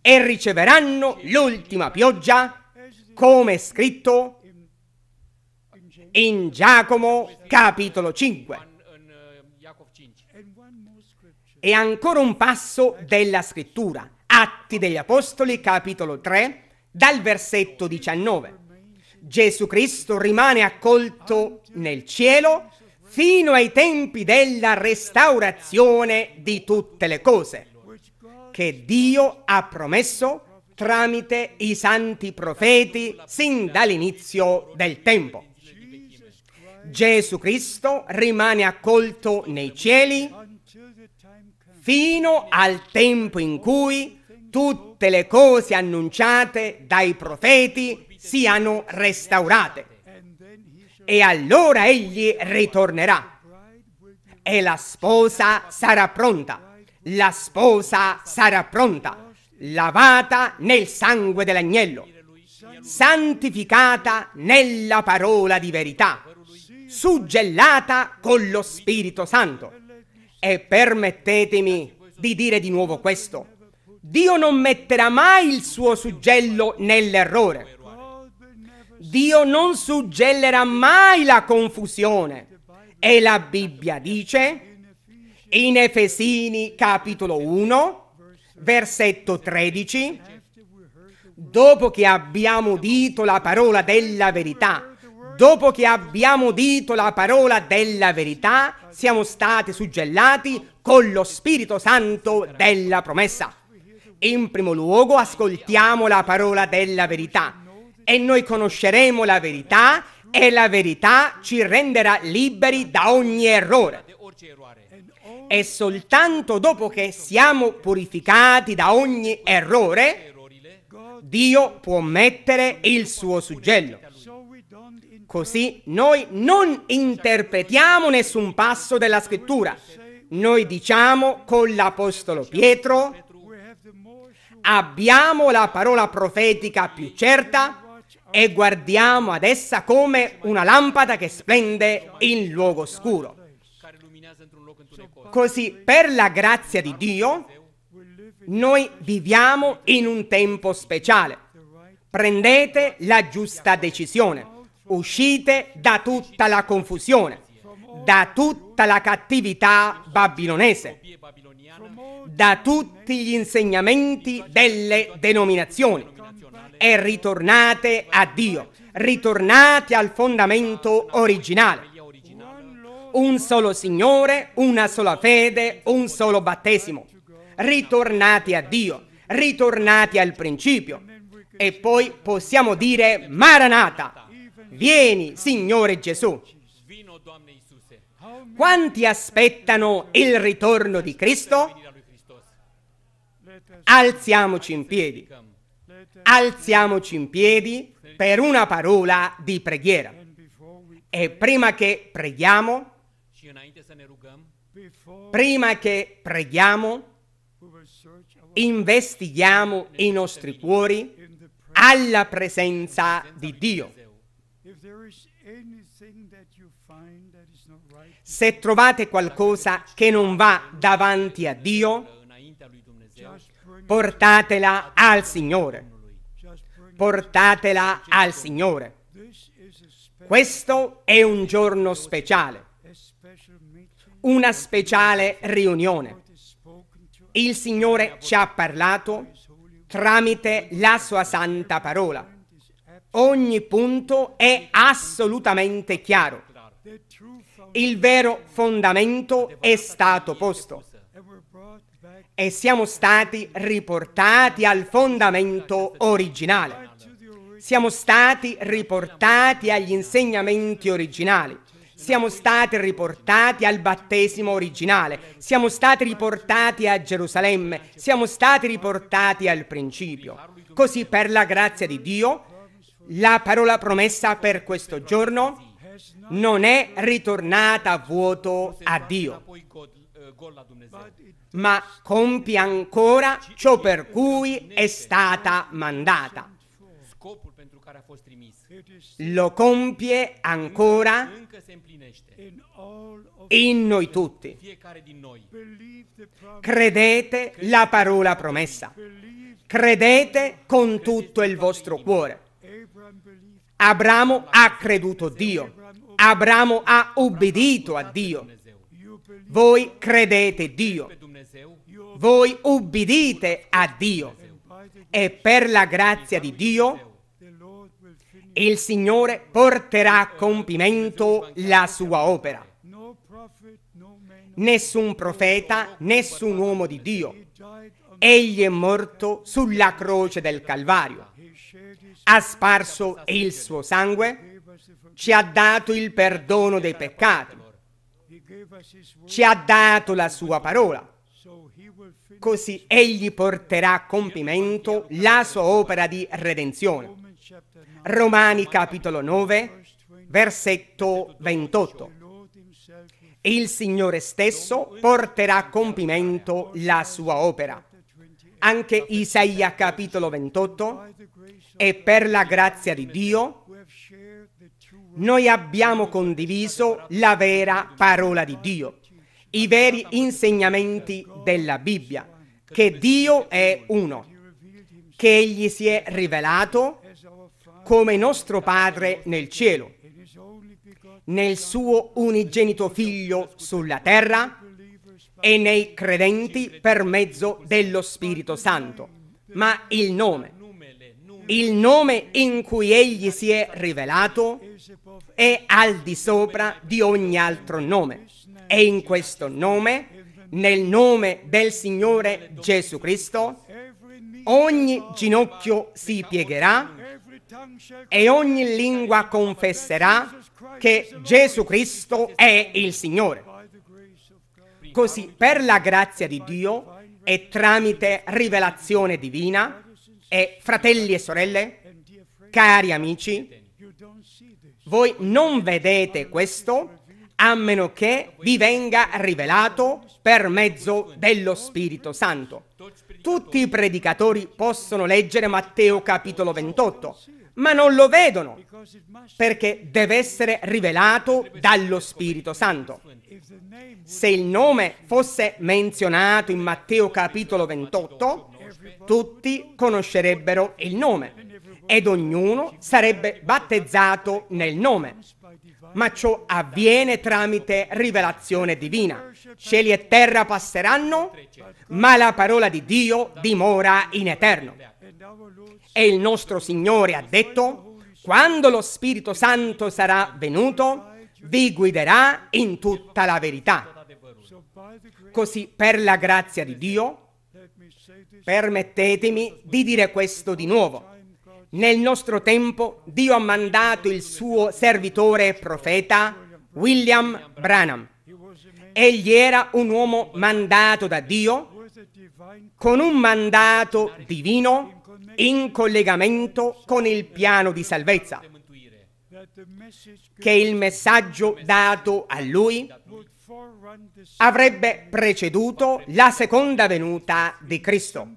e riceveranno l'ultima pioggia come scritto in Giacomo capitolo 5. E ancora un passo della scrittura, Atti degli Apostoli capitolo 3 dal versetto 19. Gesù Cristo rimane accolto nel cielo fino ai tempi della restaurazione di tutte le cose, che Dio ha promesso tramite i santi profeti sin dall'inizio del tempo. Gesù Cristo rimane accolto nei cieli fino al tempo in cui tutte le cose annunciate dai profeti siano restaurate e allora egli ritornerà e la sposa sarà pronta, la sposa sarà pronta, lavata nel sangue dell'agnello, santificata nella parola di verità, suggellata con lo Spirito Santo. E permettetemi di dire di nuovo questo, Dio non metterà mai il suo suggello nell'errore Dio non suggellerà mai la confusione. E la Bibbia dice in Efesini capitolo 1, versetto 13, dopo che abbiamo udito la parola della verità, dopo che abbiamo udito la parola della verità, siamo stati suggellati con lo Spirito Santo della promessa. In primo luogo ascoltiamo la parola della verità e noi conosceremo la verità e la verità ci renderà liberi da ogni errore. E soltanto dopo che siamo purificati da ogni errore, Dio può mettere il suo suggello. Così noi non interpretiamo nessun passo della scrittura. Noi diciamo con l'Apostolo Pietro, abbiamo la parola profetica più certa, e guardiamo ad essa come una lampada che splende in luogo scuro. Così, per la grazia di Dio, noi viviamo in un tempo speciale. Prendete la giusta decisione. Uscite da tutta la confusione, da tutta la cattività babilonese, da tutti gli insegnamenti delle denominazioni e ritornate a Dio, ritornate al fondamento originale. Un solo Signore, una sola fede, un solo battesimo. Ritornate a Dio, ritornate al principio. E poi possiamo dire Maranata, vieni Signore Gesù. Quanti aspettano il ritorno di Cristo? Alziamoci in piedi. Alziamoci in piedi per una parola di preghiera. E prima che preghiamo, prima che preghiamo, investighiamo i nostri cuori alla presenza di Dio. Se trovate qualcosa che non va davanti a Dio, portatela al Signore portatela al Signore. Questo è un giorno speciale, una speciale riunione. Il Signore ci ha parlato tramite la sua santa parola. Ogni punto è assolutamente chiaro. Il vero fondamento è stato posto e siamo stati riportati al fondamento originale. Siamo stati riportati agli insegnamenti originali. Siamo stati riportati al battesimo originale. Siamo stati riportati a Gerusalemme. Siamo stati riportati al principio. Così per la grazia di Dio la parola promessa per questo giorno non è ritornata a vuoto a Dio ma compie ancora ciò per cui è stata mandata. Lo compie ancora in noi tutti. Credete la parola promessa. Credete con tutto il vostro cuore. Abramo ha creduto Dio. Abramo ha ubbidito a Dio. Voi credete Dio voi ubbidite a Dio e per la grazia di Dio il Signore porterà a compimento la sua opera. Nessun profeta, nessun uomo di Dio. Egli è morto sulla croce del Calvario. Ha sparso il suo sangue, ci ha dato il perdono dei peccati, ci ha dato la sua parola così egli porterà a compimento la sua opera di redenzione. Romani capitolo 9, versetto 28. Il Signore stesso porterà a compimento la sua opera. Anche Isaia capitolo 28, e per la grazia di Dio, noi abbiamo condiviso la vera parola di Dio, i veri insegnamenti della Bibbia che Dio è uno, che Egli si è rivelato come nostro Padre nel cielo, nel suo unigenito Figlio sulla terra e nei credenti per mezzo dello Spirito Santo. Ma il nome, il nome in cui Egli si è rivelato è al di sopra di ogni altro nome. E in questo nome nel nome del Signore Gesù Cristo, ogni ginocchio si piegherà e ogni lingua confesserà che Gesù Cristo è il Signore. Così per la grazia di Dio e tramite rivelazione divina, e fratelli e sorelle, cari amici, voi non vedete questo, a meno che vi venga rivelato per mezzo dello Spirito Santo. Tutti i predicatori possono leggere Matteo capitolo 28, ma non lo vedono, perché deve essere rivelato dallo Spirito Santo. Se il nome fosse menzionato in Matteo capitolo 28, tutti conoscerebbero il nome ed ognuno sarebbe battezzato nel nome ma ciò avviene tramite rivelazione divina. Cieli e terra passeranno, ma la parola di Dio dimora in eterno. E il nostro Signore ha detto, quando lo Spirito Santo sarà venuto, vi guiderà in tutta la verità. Così per la grazia di Dio, permettetemi di dire questo di nuovo nel nostro tempo Dio ha mandato il suo servitore profeta William Branham. Egli era un uomo mandato da Dio con un mandato divino in collegamento con il piano di salvezza, che il messaggio dato a lui avrebbe preceduto la seconda venuta di Cristo.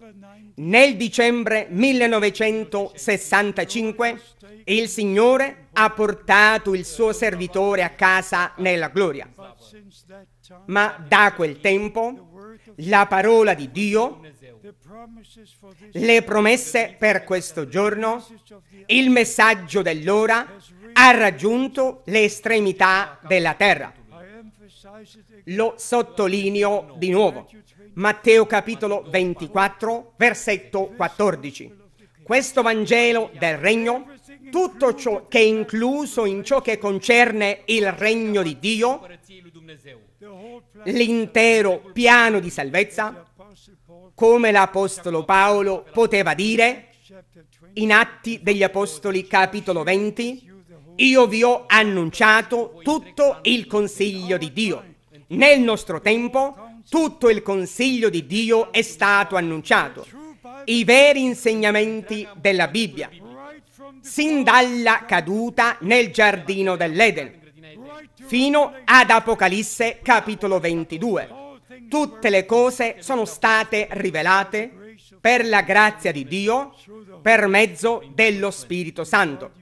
Nel dicembre 1965 il Signore ha portato il suo servitore a casa nella gloria. Ma da quel tempo la parola di Dio, le promesse per questo giorno, il messaggio dell'ora ha raggiunto le estremità della terra. Lo sottolineo di nuovo. Matteo capitolo 24, versetto 14. Questo Vangelo del Regno, tutto ciò che è incluso in ciò che concerne il Regno di Dio, l'intero piano di salvezza, come l'Apostolo Paolo poteva dire in Atti degli Apostoli capitolo 20, io vi ho annunciato tutto il consiglio di Dio. Nel nostro tempo tutto il consiglio di Dio è stato annunciato, i veri insegnamenti della Bibbia, sin dalla caduta nel giardino dell'Eden, fino ad Apocalisse capitolo 22. Tutte le cose sono state rivelate per la grazia di Dio, per mezzo dello Spirito Santo.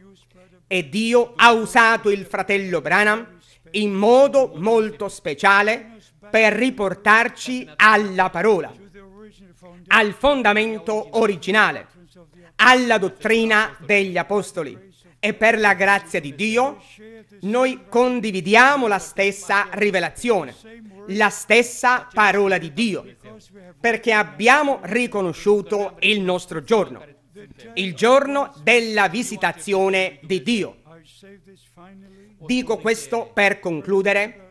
E Dio ha usato il fratello Branham in modo molto speciale per riportarci alla parola, al fondamento originale, alla dottrina degli apostoli. E per la grazia di Dio noi condividiamo la stessa rivelazione, la stessa parola di Dio, perché abbiamo riconosciuto il nostro giorno, il giorno della visitazione di Dio. Dico questo per concludere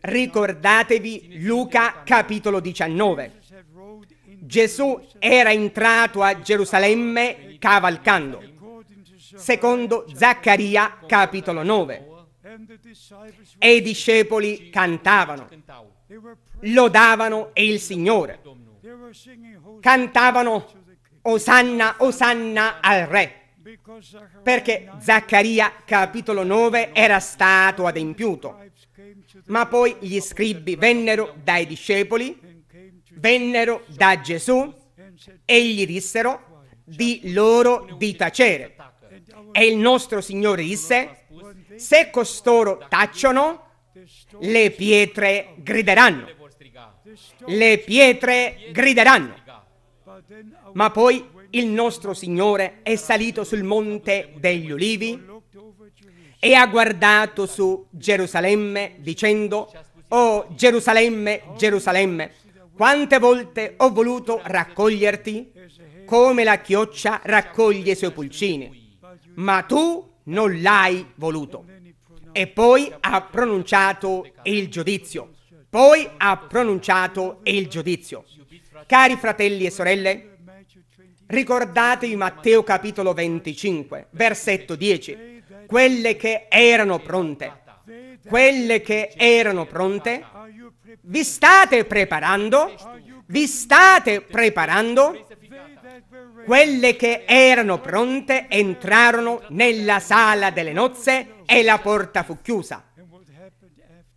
Ricordatevi Luca capitolo 19. Gesù era entrato a Gerusalemme cavalcando secondo Zaccaria capitolo 9. E i discepoli cantavano, lodavano il Signore, cantavano Osanna, Osanna al Re, perché Zaccaria capitolo 9 era stato adempiuto. Ma poi gli scribi vennero dai discepoli, vennero da Gesù e gli dissero di loro di tacere. E il nostro Signore disse, se costoro tacciono, le pietre grideranno. Le pietre grideranno. Ma poi il nostro Signore è salito sul monte degli ulivi e ha guardato su Gerusalemme dicendo, Oh Gerusalemme, Gerusalemme, quante volte ho voluto raccoglierti come la chioccia raccoglie i suoi pulcini, ma tu non l'hai voluto. E poi ha pronunciato il giudizio. Poi ha pronunciato il giudizio. Cari fratelli e sorelle, ricordatevi Matteo capitolo 25, versetto 10 quelle che erano pronte. Quelle che erano pronte. Vi state preparando? Vi state preparando? Quelle che erano pronte entrarono nella sala delle nozze e la porta fu chiusa.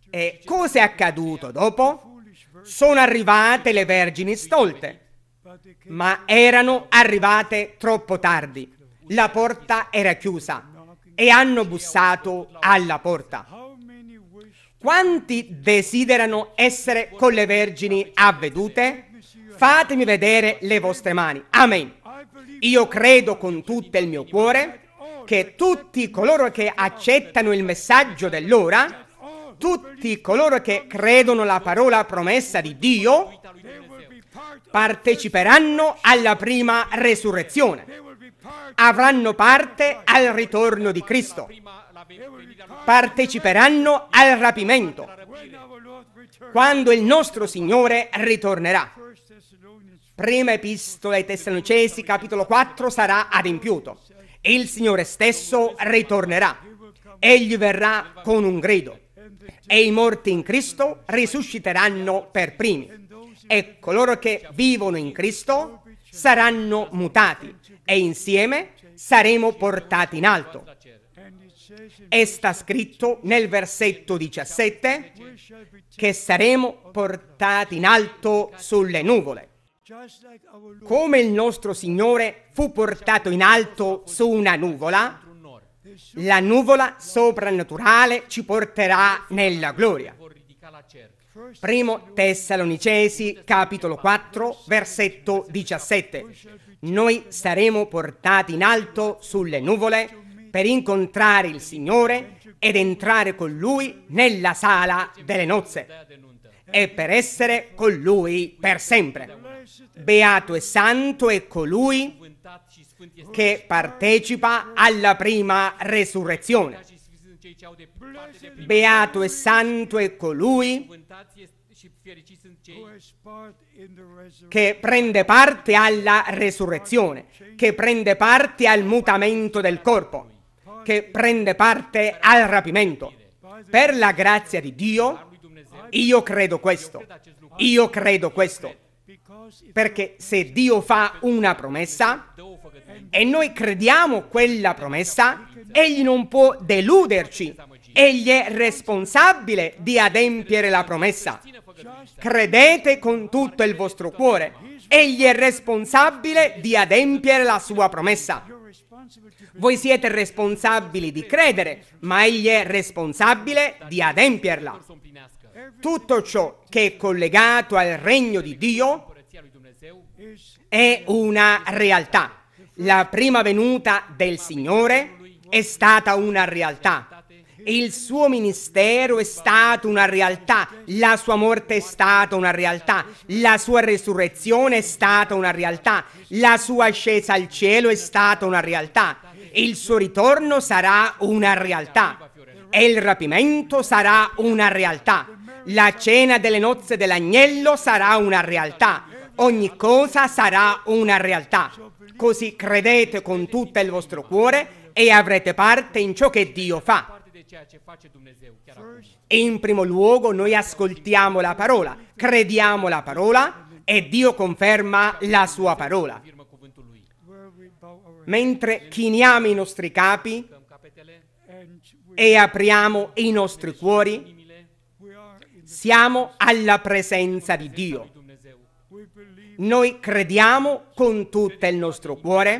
E cosa è accaduto dopo? Sono arrivate le vergini stolte, ma erano arrivate troppo tardi. La porta era chiusa e hanno bussato alla porta. Quanti desiderano essere con le vergini avvedute? Fatemi vedere le vostre mani. Amen. Io credo con tutto il mio cuore che tutti coloro che accettano il messaggio dell'ora, tutti coloro che credono la parola promessa di Dio, parteciperanno alla prima resurrezione avranno parte al ritorno di Cristo, parteciperanno al rapimento, quando il nostro Signore ritornerà. Prima epistola ai Tessalonicesi, capitolo 4, sarà adempiuto. Il Signore stesso ritornerà. Egli verrà con un grido e i morti in Cristo risusciteranno per primi e coloro che vivono in Cristo saranno mutati e insieme saremo portati in alto. E sta scritto nel versetto 17 che saremo portati in alto sulle nuvole. Come il nostro Signore fu portato in alto su una nuvola, la nuvola soprannaturale ci porterà nella gloria. Primo Tessalonicesi, capitolo 4, versetto 17 noi saremo portati in alto sulle nuvole per incontrare il Signore ed entrare con Lui nella sala delle nozze e per essere con Lui per sempre. Beato e santo è colui che partecipa alla prima resurrezione. Beato e santo è colui che prende parte alla resurrezione, che prende parte al mutamento del corpo, che prende parte al rapimento. Per la grazia di Dio, io credo questo, io credo questo, perché se Dio fa una promessa e noi crediamo quella promessa, Egli non può deluderci, Egli è responsabile di adempiere la promessa. Credete con tutto il vostro cuore. Egli è responsabile di adempiere la sua promessa. Voi siete responsabili di credere, ma egli è responsabile di adempierla. Tutto ciò che è collegato al regno di Dio è una realtà. La prima venuta del Signore è stata una realtà. Il suo ministero è stato una realtà, la sua morte è stata una realtà, la sua resurrezione è stata una realtà, la sua ascesa al cielo è stata una realtà, il suo ritorno sarà una realtà, e il rapimento sarà una realtà, la cena delle nozze dell'agnello sarà una realtà, ogni cosa sarà una realtà. Così credete con tutto il vostro cuore e avrete parte in ciò che Dio fa ceea ce face Dumnezeu chiar acum. In primo luogo noi ascoltiamo la parola, crediamo la parola e Dio conferma la sua parola. Mentre chiniamo i nostri capi e apriamo i nostri cuori, siamo alla presenza di Dio. Noi crediamo con tutto il nostro cuore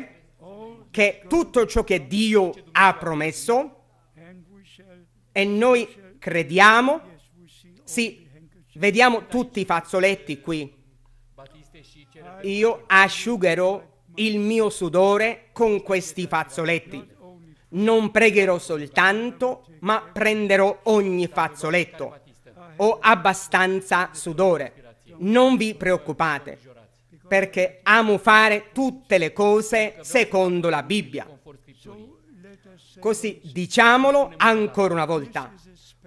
che tutto ciò che Dio ha promesso e noi crediamo, sì, vediamo tutti i fazzoletti qui. Io asciugherò il mio sudore con questi fazzoletti. Non pregherò soltanto, ma prenderò ogni fazzoletto. Ho abbastanza sudore. Non vi preoccupate, perché amo fare tutte le cose secondo la Bibbia. Così diciamolo ancora una volta,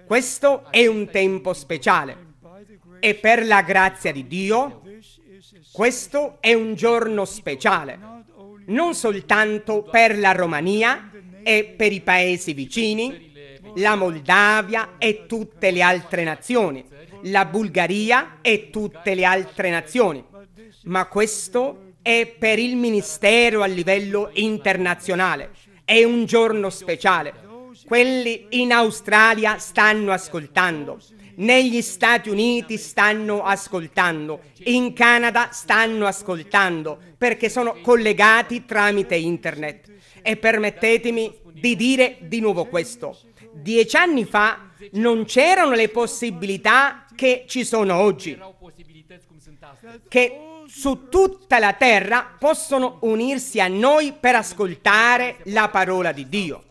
questo è un tempo speciale e per la grazia di Dio questo è un giorno speciale, non soltanto per la Romania e per i paesi vicini, la Moldavia e tutte le altre nazioni, la Bulgaria e tutte le altre nazioni, ma questo è per il ministero a livello internazionale è un giorno speciale. Quelli in Australia stanno ascoltando, negli Stati Uniti stanno ascoltando, in Canada stanno ascoltando, perché sono collegati tramite internet. E permettetemi di dire di nuovo questo. Dieci anni fa non c'erano le possibilità che ci sono oggi, che su tutta la terra possono unirsi a noi per ascoltare la parola di Dio.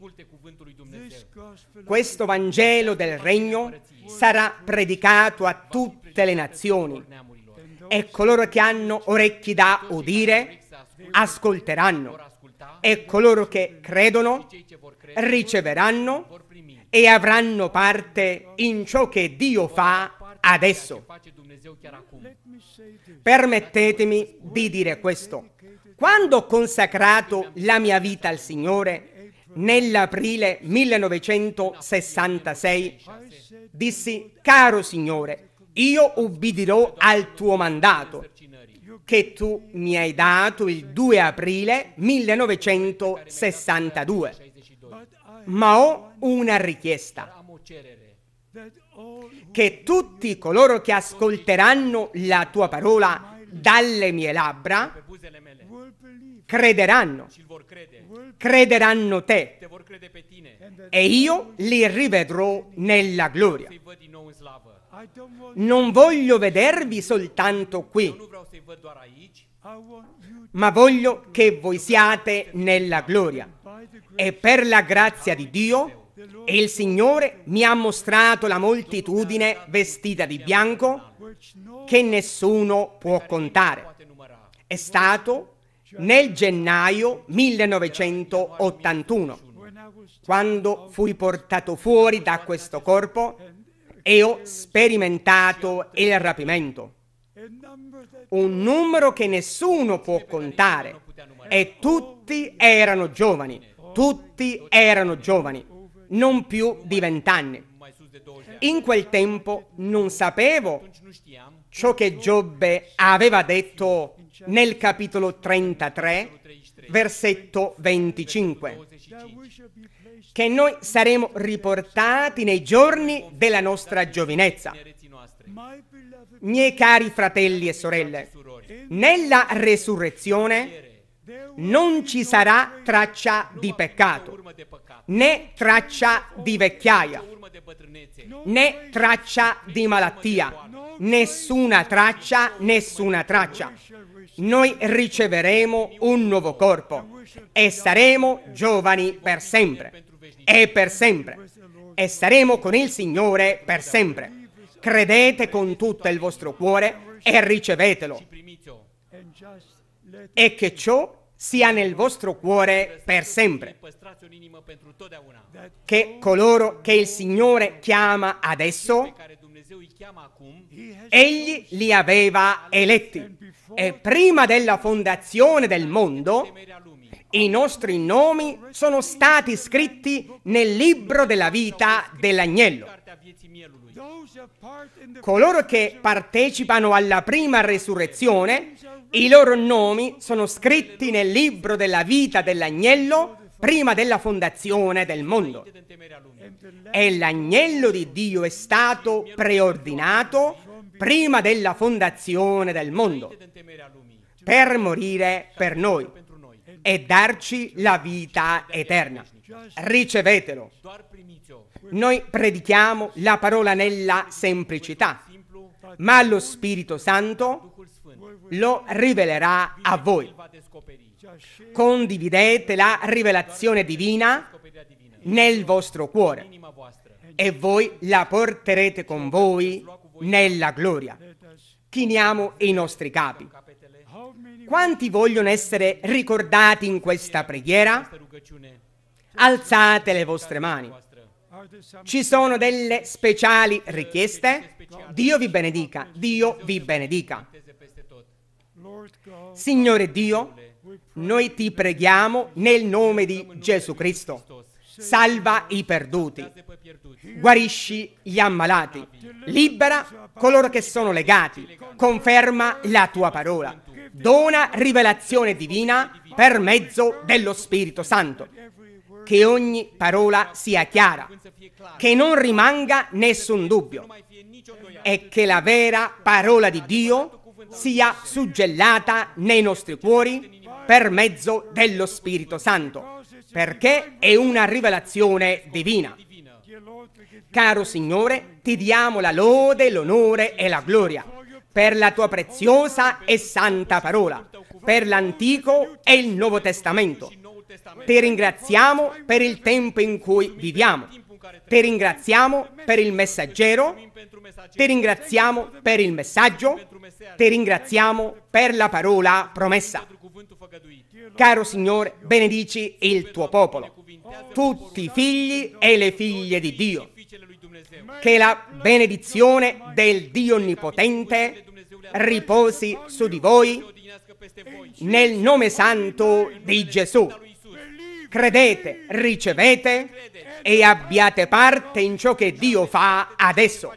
Questo Vangelo del Regno sarà predicato a tutte le nazioni e coloro che hanno orecchi da udire ascolteranno e coloro che credono riceveranno e avranno parte in ciò che Dio fa adesso. Permettetemi di dire questo. Quando ho consacrato la mia vita al Signore, nell'aprile 1966, dissi, caro Signore, io ubbidirò al tuo mandato che tu mi hai dato il 2 aprile 1962. Ma ho una richiesta che tutti coloro che ascolteranno la tua parola dalle mie labbra crederanno, crederanno te e io li rivedrò nella gloria. Non voglio vedervi soltanto qui, ma voglio che voi siate nella gloria. E per la grazia di Dio e il Signore mi ha mostrato la moltitudine vestita di bianco che nessuno può contare. È stato nel gennaio 1981, quando fui portato fuori da questo corpo e ho sperimentato il rapimento. Un numero che nessuno può contare. E tutti erano giovani, tutti erano giovani non più di vent'anni. In quel tempo non sapevo ciò che Giobbe aveva detto nel capitolo 33, versetto 25, che noi saremo riportati nei giorni della nostra giovinezza. Miei cari fratelli e sorelle, nella resurrezione non ci sarà traccia di peccato, né traccia di vecchiaia, né traccia di malattia, nessuna traccia, nessuna traccia. Noi riceveremo un nuovo corpo e saremo giovani per sempre e per sempre e saremo con il Signore per sempre. Credete con tutto il vostro cuore e ricevetelo. E che ciò sia nel vostro cuore per sempre. Che coloro che il Signore chiama adesso, Egli li aveva eletti. E prima della fondazione del mondo, i nostri nomi sono stati scritti nel libro della vita dell'agnello. Coloro che partecipano alla prima resurrezione i loro nomi sono scritti nel libro della vita dell'agnello prima della fondazione del mondo. E l'agnello di Dio è stato preordinato prima della fondazione del mondo per morire per noi e darci la vita eterna. Ricevetelo. Noi predichiamo la parola nella semplicità, ma lo Spirito Santo lo rivelerà a voi. Condividete la rivelazione divina nel vostro cuore e voi la porterete con voi nella gloria. Chiniamo i nostri capi. Quanti vogliono essere ricordati in questa preghiera? Alzate le vostre mani. Ci sono delle speciali richieste? Dio vi benedica, Dio vi benedica. Signore Dio, noi ti preghiamo nel nome di Gesù Cristo. Salva i perduti, guarisci gli ammalati, libera coloro che sono legati, conferma la tua parola, dona rivelazione divina per mezzo dello Spirito Santo. Che ogni parola sia chiara, che non rimanga nessun dubbio e che la vera parola di Dio sia suggellata nei nostri cuori per mezzo dello Spirito Santo, perché è una rivelazione divina. Caro Signore, ti diamo la lode, l'onore e la gloria per la tua preziosa e santa parola, per l'Antico e il Nuovo Testamento. Ti ringraziamo per il tempo in cui viviamo ti ringraziamo per il messaggero, ti ringraziamo per il messaggio, ti ringraziamo per la parola promessa. Caro Signore, benedici il tuo popolo, tutti i figli e le figlie di Dio. Che la benedizione del Dio Onnipotente riposi su di voi nel nome santo di Gesù credete, ricevete e abbiate parte in ciò che Dio fa adesso.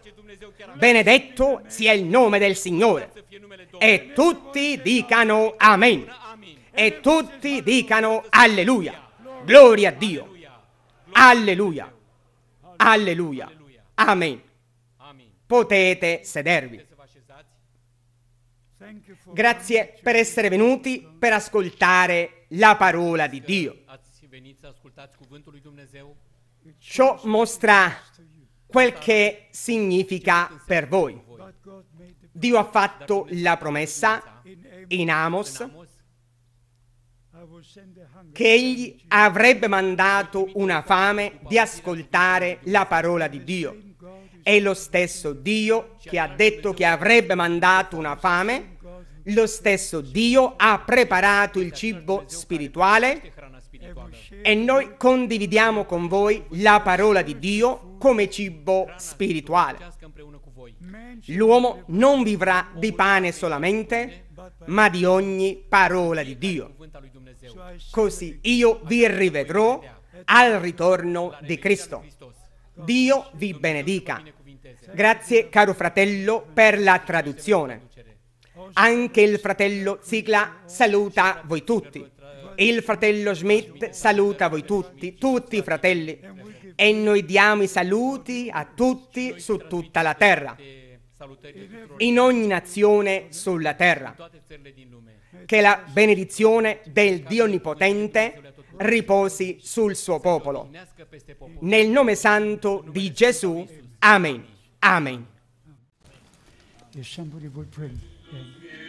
Benedetto sia il nome del Signore. E tutti dicano Amen. E tutti dicano Alleluia. Gloria a Dio. Alleluia. Alleluia. Amen. Potete sedervi. Grazie per essere venuti per ascoltare la parola di Dio veniți să ascultați cuvântul lui Dumnezeu? Ciò mostra quel che significa per voi. Dio ha fatto la promessa in Amos che egli avrebbe mandato una fame di ascoltare la parola di Dio. È lo stesso Dio che ha detto che avrebbe mandato una fame, lo stesso Dio ha preparato il cibo spirituale e noi condividiamo con voi la parola di Dio come cibo spirituale. L'uomo non vivrà di pane solamente, ma di ogni parola di Dio. Così io vi rivedrò al ritorno di Cristo. Dio vi benedica. Grazie caro fratello per la traduzione. Anche il fratello Sigla saluta voi tutti. Il fratello Schmidt saluta voi tutti, tutti i fratelli, e noi diamo i saluti a tutti su tutta la terra, in ogni nazione sulla terra. Che la benedizione del Dio Onnipotente riposi sul suo popolo. Nel nome santo di Gesù, Amen. Amen. Yeah.